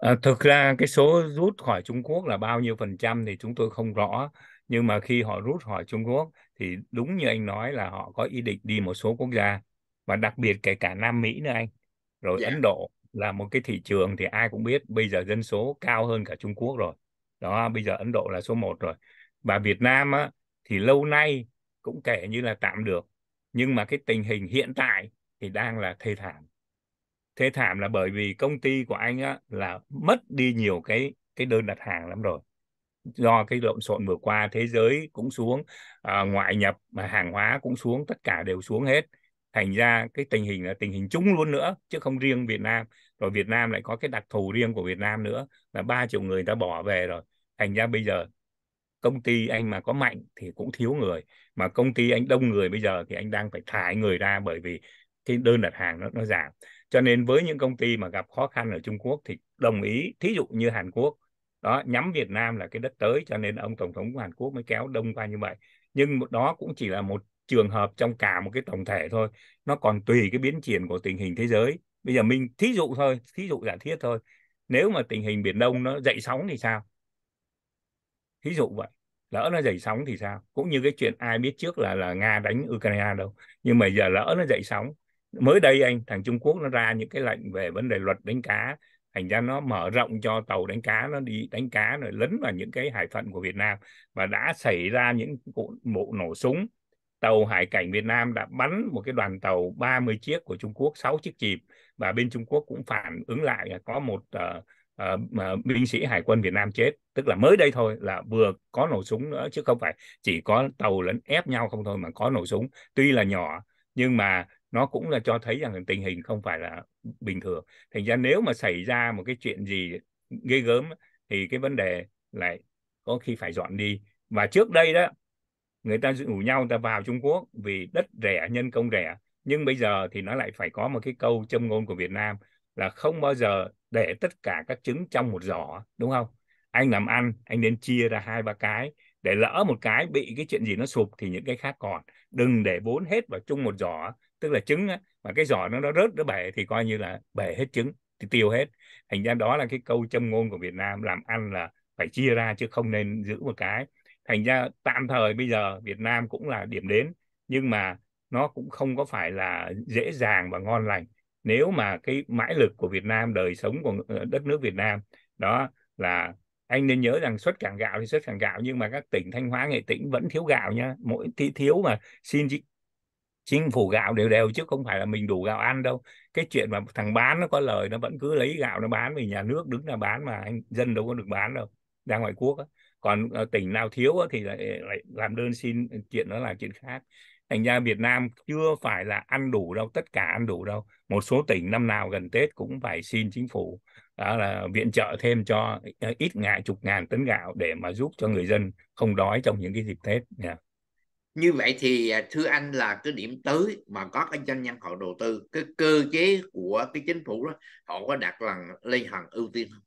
B: À, thực ra cái số rút khỏi Trung Quốc là bao nhiêu phần trăm thì chúng tôi không rõ nhưng mà khi họ rút khỏi Trung Quốc thì đúng như anh nói là họ có ý định đi một số quốc gia và đặc biệt kể cả Nam Mỹ nữa anh rồi yeah. Dạ. Ấn Độ là một cái thị trường thì ai cũng biết bây giờ dân số cao hơn cả Trung Quốc rồi đó bây giờ Ấn Độ là số 1 rồi và Việt Nam á, thì lâu nay cũng kể như là tạm được nhưng mà cái tình hình hiện tại thì đang là thê thảm thê thảm là bởi vì công ty của anh á, là mất đi nhiều cái cái đơn đặt hàng lắm rồi do cái lộn xộn vừa qua thế giới cũng xuống à, ngoại nhập mà hàng hóa cũng xuống tất cả đều xuống hết thành ra cái tình hình là tình hình chung luôn nữa chứ không riêng Việt Nam rồi Việt Nam lại có cái đặc thù riêng của Việt Nam nữa là ba triệu người ta bỏ về rồi thành ra bây giờ công ty anh mà có mạnh thì cũng thiếu người mà công ty anh đông người bây giờ thì anh đang phải thải người ra bởi vì cái đơn đặt hàng nó nó giảm cho nên với những công ty mà gặp khó khăn ở Trung Quốc thì đồng ý thí dụ như Hàn Quốc đó nhắm Việt Nam là cái đất tới cho nên ông tổng thống của Hàn Quốc mới kéo đông qua như vậy nhưng đó cũng chỉ là một trường hợp trong cả một cái tổng thể thôi nó còn tùy cái biến chuyển của tình hình thế giới bây giờ mình thí dụ thôi thí dụ giả thiết thôi nếu mà tình hình biển đông nó dậy sóng thì sao thí dụ vậy lỡ nó dậy sóng thì sao cũng như cái chuyện ai biết trước là là nga đánh ukraine đâu nhưng mà giờ lỡ nó dậy sóng mới đây anh thằng trung quốc nó ra những cái lệnh về vấn đề luật đánh cá thành ra nó mở rộng cho tàu đánh cá nó đi đánh cá rồi lấn vào những cái hải phận của Việt Nam và đã xảy ra những vụ nổ súng tàu hải cảnh Việt Nam đã bắn một cái đoàn tàu 30 chiếc của Trung Quốc, 6 chiếc chìm và bên Trung Quốc cũng phản ứng lại là có một uh, uh, binh sĩ hải quân Việt Nam chết, tức là mới đây thôi là vừa có nổ súng nữa chứ không phải chỉ có tàu lẫn ép nhau không thôi mà có nổ súng. Tuy là nhỏ nhưng mà nó cũng là cho thấy rằng tình hình không phải là bình thường. Thành ra nếu mà xảy ra một cái chuyện gì ghê gớm thì cái vấn đề lại có khi phải dọn đi. Và trước đây đó người ta rủ nhau người ta vào Trung Quốc vì đất rẻ nhân công rẻ nhưng bây giờ thì nó lại phải có một cái câu châm ngôn của Việt Nam là không bao giờ để tất cả các trứng trong một giỏ đúng không anh làm ăn anh nên chia ra hai ba cái để lỡ một cái bị cái chuyện gì nó sụp thì những cái khác còn đừng để bốn hết vào chung một giỏ tức là trứng á, mà cái giỏ nó nó rớt nó bể thì coi như là bể hết trứng thì tiêu hết thành ra đó là cái câu châm ngôn của Việt Nam làm ăn là phải chia ra chứ không nên giữ một cái thành ra tạm thời bây giờ Việt Nam cũng là điểm đến nhưng mà nó cũng không có phải là dễ dàng và ngon lành nếu mà cái mãi lực của Việt Nam đời sống của ờ, đất nước Việt Nam đó là anh nên nhớ rằng xuất cảng gạo thì xuất cảng gạo nhưng mà các tỉnh Thanh Hóa Nghệ Tĩnh vẫn thiếu gạo nha mỗi tí thiếu mà xin chính phủ gạo đều đều chứ không phải là mình đủ gạo ăn đâu cái chuyện mà thằng bán nó có lời nó vẫn cứ lấy gạo nó bán vì nhà nước đứng ra bán mà anh dân đâu có được bán đâu ra ngoại quốc á còn ờ, tỉnh nào thiếu thì lại, lại làm đơn xin chuyện ờ, đó là chuyện khác thành ra Việt Nam chưa phải là ăn đủ đâu tất cả ăn đủ đâu một số tỉnh năm nào gần Tết cũng phải xin chính phủ đó là viện trợ thêm cho ờ, ít ngàn chục ngàn tấn gạo để mà giúp cho người dân không đói trong những cái dịp Tết nha yeah.
A: như vậy thì à, thưa anh là cái điểm tới mà có cái doanh nhân họ đầu tư cái cơ chế của cái chính phủ đó họ có đặt lần lên hàng ưu tiên không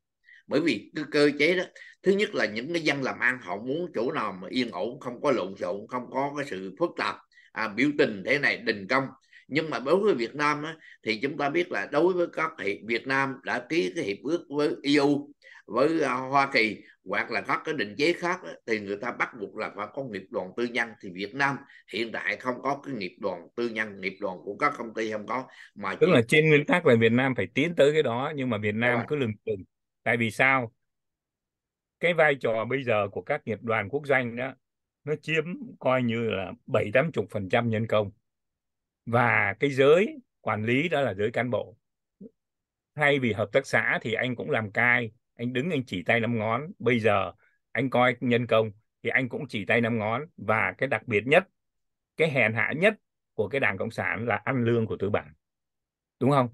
A: bởi vì cái cơ chế đó thứ nhất là những cái dân làm ăn họ muốn chỗ nào mà yên ổn không có lộn xộn không có cái sự phức tạp à, biểu tình thế này đình công nhưng mà đối với Việt Nam á, thì chúng ta biết là đối với các hiệp Việt Nam đã ký cái hiệp ước với EU với à, Hoa Kỳ hoặc là các cái định chế khác á, thì người ta bắt buộc là phải có nghiệp đoàn tư nhân thì Việt Nam hiện tại không có cái nghiệp đoàn tư nhân nghiệp đoàn của các công ty không có mà tức chỉ... là
B: trên nguyên tắc là Việt Nam phải tiến tới cái đó nhưng mà Việt Nam cứ lừng chừng tại vì sao cái vai trò bây giờ của các nghiệp đoàn quốc doanh đó nó chiếm coi như là bảy tám chục phần trăm nhân công và cái giới quản lý đó là giới cán bộ thay vì hợp tác xã thì anh cũng làm cai anh đứng anh chỉ tay năm ngón bây giờ anh coi nhân công thì anh cũng chỉ tay năm ngón và cái đặc biệt nhất cái hèn hạ nhất của cái đảng cộng sản là ăn lương của tư bản đúng không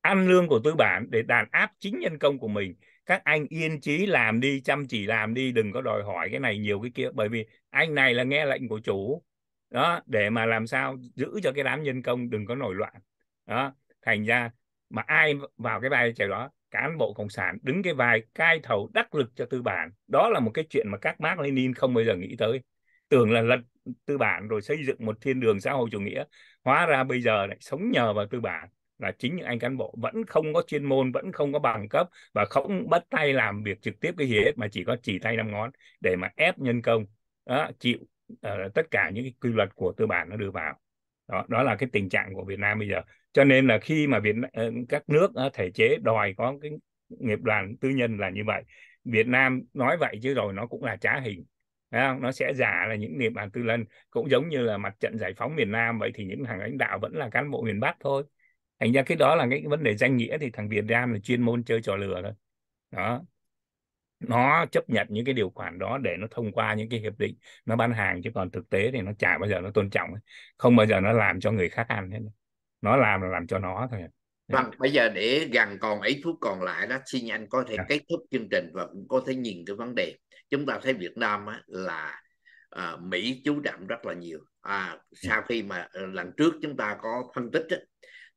B: ăn lương của tư bản để đàn áp chính nhân công của mình các anh yên chí làm đi chăm chỉ làm đi đừng có đòi hỏi cái này nhiều cái kia bởi vì anh này là nghe lệnh của chủ đó để mà làm sao giữ cho cái đám nhân công đừng có nổi loạn đó thành ra mà ai vào cái vai trò đó cán bộ cộng sản đứng cái vai cai thầu đắc lực cho tư bản đó là một cái chuyện mà các Mark Lenin không bao giờ nghĩ tới tưởng là lật tư bản rồi xây dựng một thiên đường xã hội chủ nghĩa hóa ra bây giờ lại sống nhờ vào tư bản là chính những anh cán bộ vẫn không có chuyên môn vẫn không có bằng cấp và không bắt tay làm việc trực tiếp cái gì hết mà chỉ có chỉ tay năm ngón để mà ép nhân công đó, chịu uh, tất cả những cái quy luật của tư bản nó đưa vào đó, đó là cái tình trạng của Việt Nam bây giờ cho nên là khi mà Việt ờ, các nước ờ, thể chế đòi có cái nghiệp đoàn tư nhân là như vậy Việt Nam nói vậy chứ rồi nó cũng là trá hình không? nó sẽ giả là những nghiệp đoàn tư nhân cũng giống như là mặt trận giải phóng miền Nam vậy thì những hàng lãnh đạo vẫn là cán bộ miền Bắc thôi thành ra cái đó là cái vấn đề danh nghĩa thì thằng Việt Nam là chuyên môn chơi trò lừa thôi đó nó chấp nhận những cái điều khoản đó để nó thông qua những cái hiệp định nó bán hàng chứ còn thực tế thì nó chả bao giờ nó tôn trọng không bao giờ nó làm cho người khác ăn hết nó làm là làm cho nó thôi
A: Vâng, bây giờ để gần còn ấy phút còn lại đó xin anh có thể dạ. kết thúc chương trình và cũng có thể nhìn cái vấn đề chúng ta thấy Việt Nam á, là à, Mỹ chú trọng rất là nhiều à, dạ. sau khi mà lần trước chúng ta có phân tích á,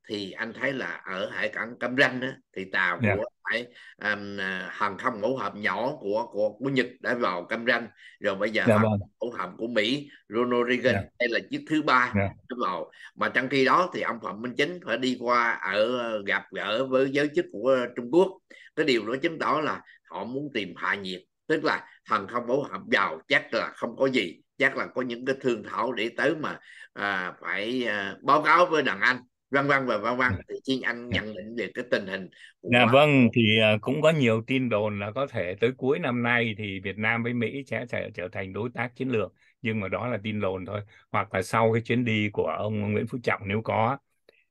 A: thì anh thấy là ở hải cảng Cam Ranh đó, thì tàu dạ. của hải um, à, hàng không mẫu hạm nhỏ của của của Nhật đã vào Cam Ranh rồi bây giờ yeah, mẫu hạm của Mỹ Ronald Reagan yeah. Dạ. đây là chiếc thứ ba yeah. Dạ. vào mà trong khi đó thì ông Phạm Minh Chính phải đi qua ở ờ, gặp gỡ với giới chức của ờ, Trung Quốc cái điều đó chứng tỏ là họ muốn tìm hạ nhiệt tức là hàng không mẫu hạm vào chắc là không có gì chắc là có những cái thương thảo để tới mà à, phải à, báo cáo với đàn anh Văn vâng, Văn vâng, và vâng, Văn Văn dạ. thì nhiên
B: anh nhận định về cái tình hình Dạ vâng thì à, cũng có nhiều tin đồn là có thể tới cuối năm nay thì Việt Nam với Mỹ sẽ, trở thành đối tác chiến lược nhưng mà đó là tin đồn thôi hoặc là sau cái chuyến đi của ông Nguyễn Phú Trọng nếu có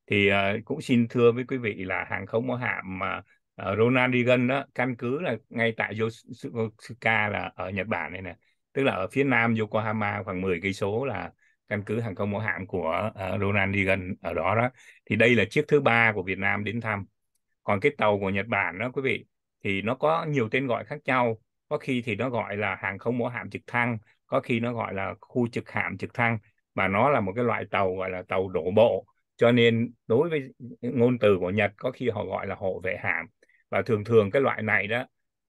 B: thì à, cũng xin thưa với quý vị là hàng không mẫu hạm mà à, Ronald Reagan đó căn cứ là ngay tại Yokosuka là ở Nhật Bản này nè tức là ở phía nam Yokohama khoảng 10 cây số là căn cứ hàng không mẫu hạm của uh, Ronald Reagan ở đó đó thì đây là chiếc thứ ba của Việt Nam đến thăm còn cái tàu của Nhật Bản đó quý vị thì nó có nhiều tên gọi khác nhau có khi thì nó gọi là hàng không mẫu hạm trực thăng có khi nó gọi là khu trực hạm trực thăng và nó là một cái loại tàu gọi là tàu đổ bộ cho nên đối với ngôn từ của Nhật có khi họ gọi là hộ vệ hạm và thường thường cái loại này đó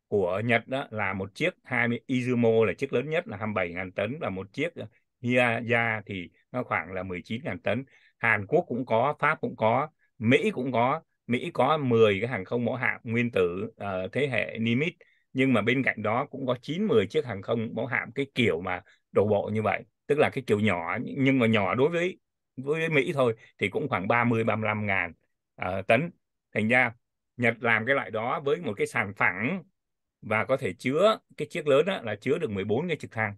B: của Nhật đó là một chiếc 20 Izumo là chiếc lớn nhất là 27.000 tấn và một chiếc ra thì nó khoảng là 19.000 tấn Hàn Quốc cũng có Pháp cũng có Mỹ cũng có Mỹ có 10 cái hàng không mẫu hạm nguyên tử uh, thế hệ Nimitz nhưng mà bên cạnh đó cũng có 9-10 chiếc hàng không mẫu hạm cái kiểu mà đổ bộ như vậy tức là cái kiểu nhỏ nhưng mà nhỏ đối với với Mỹ thôi thì cũng khoảng 30 35 ngàn uh, tấn thành ra Nhật làm cái loại đó với một cái sàn phẳng và có thể chứa cái chiếc lớn đó là chứa được 14 cái trực thăng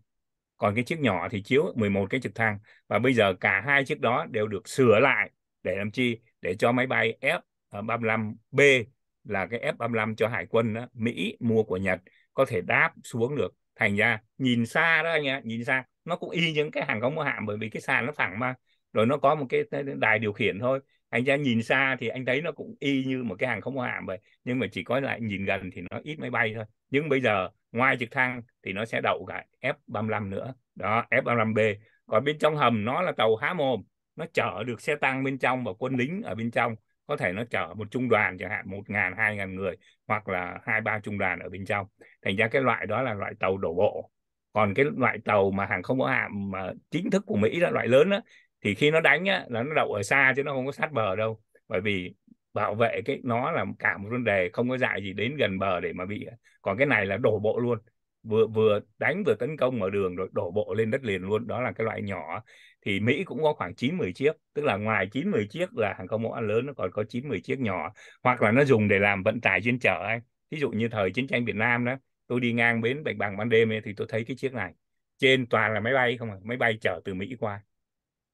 B: còn cái chiếc nhỏ thì chiếu 11 cái trực thăng và bây giờ cả hai chiếc đó đều được sửa lại để làm chi để cho máy bay F-35B là cái F-35 cho hải quân đó, Mỹ mua của Nhật có thể đáp xuống được thành ra nhìn xa đó anh ạ nhìn xa nó cũng y những cái hàng không mẫu hạm bởi vì cái sàn nó phẳng mà rồi nó có một cái đài điều khiển thôi anh ra nhìn xa thì anh thấy nó cũng y như một cái hàng không mẫu hạm vậy nhưng mà chỉ có lại nhìn gần thì nó ít máy bay thôi nhưng bây giờ ngoài trực thăng thì nó sẽ đậu cả F-35 nữa đó F-35B còn bên trong hầm nó là tàu há mồm nó chở được xe tăng bên trong và quân lính ở bên trong có thể nó chở một trung đoàn chẳng hạn một ngàn hai ngàn người hoặc là hai ba trung đoàn ở bên trong thành ra cái loại đó là loại tàu đổ bộ còn cái loại tàu mà hàng không có hạm mà chính thức của Mỹ là loại lớn đó, thì khi nó đánh á, là nó đậu ở xa chứ nó không có sát bờ đâu bởi vì bảo vệ cái nó là cả một vấn đề không có dại gì đến gần bờ để mà bị còn cái này là đổ bộ luôn vừa vừa đánh vừa tấn công ở đường rồi đổ bộ lên đất liền luôn đó là cái loại nhỏ thì Mỹ cũng có khoảng 9 10 chiếc tức là ngoài 9 10 chiếc là hàng không mẫu ăn lớn nó còn có 9 10 chiếc nhỏ hoặc là nó dùng để làm vận tải chuyên chở ấy ví dụ như thời chiến tranh Việt Nam đó tôi đi ngang bến Bạch Bằng ban đêm ấy, thì tôi thấy cái chiếc này trên toàn là máy bay không à máy bay chở từ Mỹ qua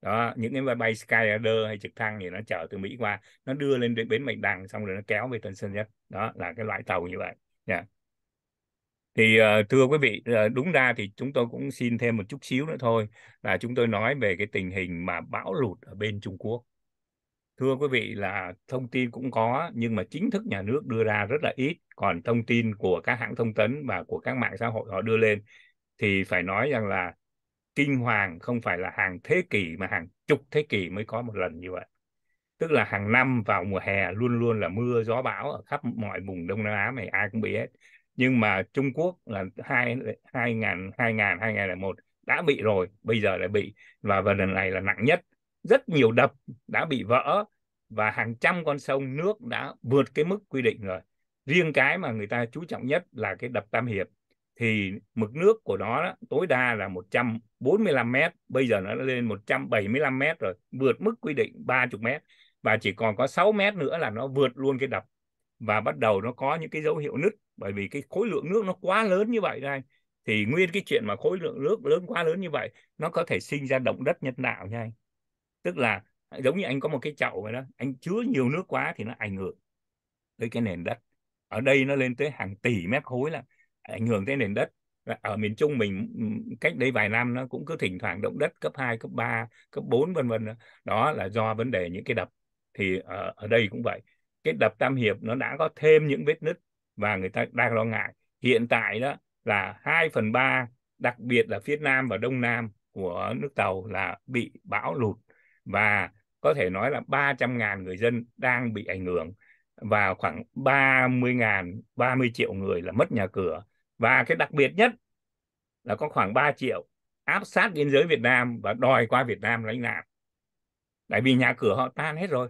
B: đó những cái máy bay Skylander hay trực thăng thì nó chở từ Mỹ qua nó đưa lên đến bến Bạch Đằng xong rồi nó kéo về Tân Sơn Nhất đó là cái loại tàu như vậy nha thì ờ, thưa quý vị ờ, đúng ra thì chúng tôi cũng xin thêm một chút xíu nữa thôi là chúng tôi nói về cái tình hình mà bão lụt ở bên Trung Quốc thưa quý vị là thông tin cũng có nhưng mà chính thức nhà nước đưa ra rất là ít còn thông tin của các hãng thông tấn và của các mạng xã hội họ đưa lên thì phải nói rằng là kinh hoàng không phải là hàng thế kỷ mà hàng chục thế kỷ mới có một lần như vậy tức là hàng năm vào mùa hè luôn luôn là mưa gió bão ở khắp mọi vùng Đông Nam Á này ai cũng bị hết nhưng mà Trung Quốc là hai hai ngàn hai ngàn hai ngàn một đã bị rồi bây giờ lại bị và vào lần này là nặng nhất rất nhiều đập đã bị vỡ và hàng trăm con sông nước đã vượt cái mức quy định rồi riêng cái mà người ta chú trọng nhất là cái đập Tam Hiệp thì mực nước của nó đó, tối đa là 145 mét bây giờ nó đã lên 175 mét rồi vượt mức quy định 30 mét và chỉ còn có 6 mét nữa là nó vượt luôn cái đập và bắt đầu nó có những cái dấu hiệu nứt bởi vì cái khối lượng nước nó quá lớn như vậy đây thì nguyên cái chuyện mà khối lượng nước lớn quá lớn như vậy nó có thể sinh ra động đất nhân tạo nha anh tức là giống như anh có một cái chậu vậy đó anh chứa nhiều nước quá thì nó ảnh hưởng tới cái nền đất ở đây nó lên tới hàng tỷ mét khối là ảnh hưởng tới nền đất ở miền Trung mình cách đây vài năm nó cũng cứ thỉnh thoảng động đất cấp 2, cấp 3, cấp 4 vân vân đó là do vấn đề những cái đập thì ở, ở đây cũng vậy cái đập Tam Hiệp nó đã có thêm những vết nứt và người ta đang lo ngại hiện tại đó là 2 phần 3 đặc biệt là phía Nam và Đông Nam của nước Tàu là bị bão lụt và có thể nói là 300.000 người dân đang bị ảnh hưởng và khoảng 30.000 30 triệu người là mất nhà cửa và cái đặc biệt nhất là có khoảng 3 triệu áp sát biên giới Việt Nam và đòi qua Việt Nam lãnh nạn tại vì nhà cửa họ tan hết rồi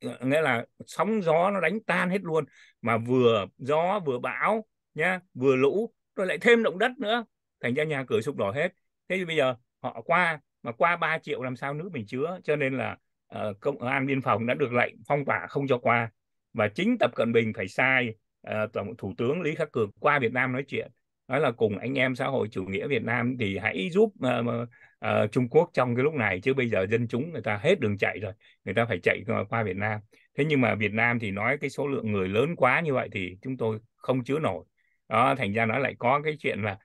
B: nghĩa là sóng gió nó đánh tan hết luôn mà vừa gió vừa bão nhá vừa lũ rồi lại thêm động đất nữa thành ra nhà cửa sụp đổ hết thế thì bây giờ họ qua mà qua 3 triệu làm sao nước mình chứa cho nên là uh, công an biên phòng đã được lệnh phong tỏa không cho qua và chính tập cận bình phải sai À, tổng thủ tướng Lý Khắc Cường qua Việt Nam nói chuyện nói là cùng anh em xã hội chủ nghĩa Việt Nam thì hãy giúp uh, uh, Trung Quốc trong cái lúc này chứ bây giờ dân chúng người ta hết đường chạy rồi người ta phải chạy ờ, qua Việt Nam thế nhưng mà Việt Nam thì nói cái số lượng người lớn quá như vậy thì chúng tôi không chứa nổi đó thành ra nó lại có cái chuyện là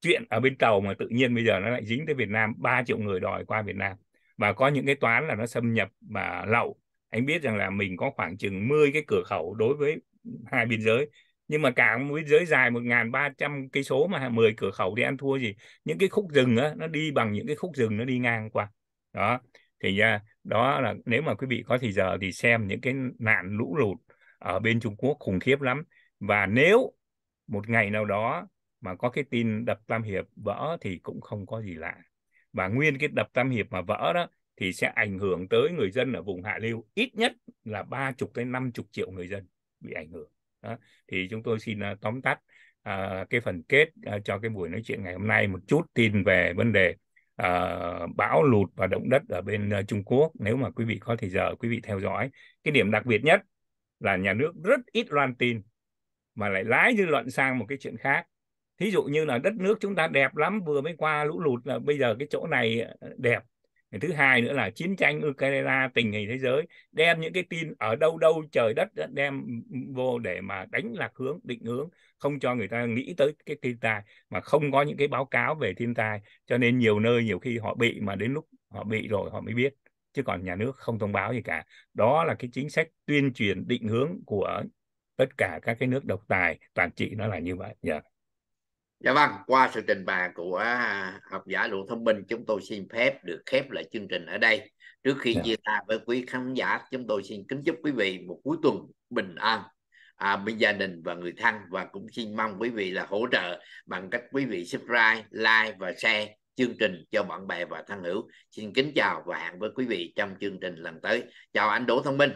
B: chuyện ở bên tàu mà tự nhiên bây giờ nó lại dính tới Việt Nam 3 triệu người đòi qua Việt Nam và có những cái toán là nó xâm nhập và lậu anh biết rằng là mình có khoảng chừng 10 cái cửa khẩu đối với hai biên giới nhưng mà cả một biên giới dài 1.300 cây số mà 10 cửa khẩu thì ăn thua gì những cái khúc rừng á, nó đi bằng những cái khúc rừng nó đi ngang qua đó thì à, đó là nếu mà quý vị có thì giờ thì xem những cái nạn lũ lụt ở bên Trung Quốc khủng khiếp lắm và nếu một ngày nào đó mà có cái tin đập Tam Hiệp vỡ thì cũng không có gì lạ và nguyên cái đập Tam Hiệp mà vỡ đó thì sẽ ảnh hưởng tới người dân ở vùng hạ lưu ít nhất là ba chục tới năm chục triệu người dân bị ảnh hưởng đó. thì chúng tôi xin uh, tóm tắt uh, cái phần kết uh, cho cái buổi nói chuyện ngày hôm nay một chút tin về vấn đề uh, bão lụt và động đất ở bên uh, Trung Quốc nếu mà quý vị có thời giờ quý vị theo dõi cái điểm đặc biệt nhất là nhà nước rất ít loan tin mà lại lái dư luận sang một cái chuyện khác thí dụ như là đất nước chúng ta đẹp lắm vừa mới qua lũ lụt là bây giờ cái chỗ này đẹp thứ hai nữa là chiến tranh Ukraine tình hình thế giới đem những cái tin ở đâu đâu trời đất đem vô để mà đánh lạc hướng định hướng không cho người ta nghĩ tới cái thiên tai mà không có những cái báo cáo về thiên tai cho nên nhiều nơi nhiều khi họ bị mà đến lúc họ bị rồi họ mới biết chứ còn nhà nước không thông báo gì cả đó là cái chính sách tuyên truyền định hướng của tất cả các cái nước độc tài toàn trị nó là như vậy yeah. Dạ
A: dạ vâng qua sự trình bày của à, học giả luận thông minh chúng tôi xin phép được khép lại chương trình ở đây trước khi yeah. Dạ. chia tay với quý khán giả chúng tôi xin kính chúc quý vị một cuối tuần bình an à, bên gia đình và người thân và cũng xin mong quý vị là hỗ trợ bằng cách quý vị subscribe like và share chương trình cho bạn bè và thân hữu xin kính chào và hẹn với quý vị trong chương trình lần tới chào anh Đỗ Thông Minh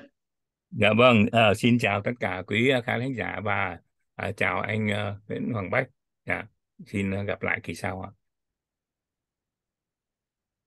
B: dạ vâng à, xin chào tất cả quý khán giả và à, chào anh uh, Nguyễn Hoàng Bách yeah. Dạ xin ờ, gặp lại kỳ sau ạ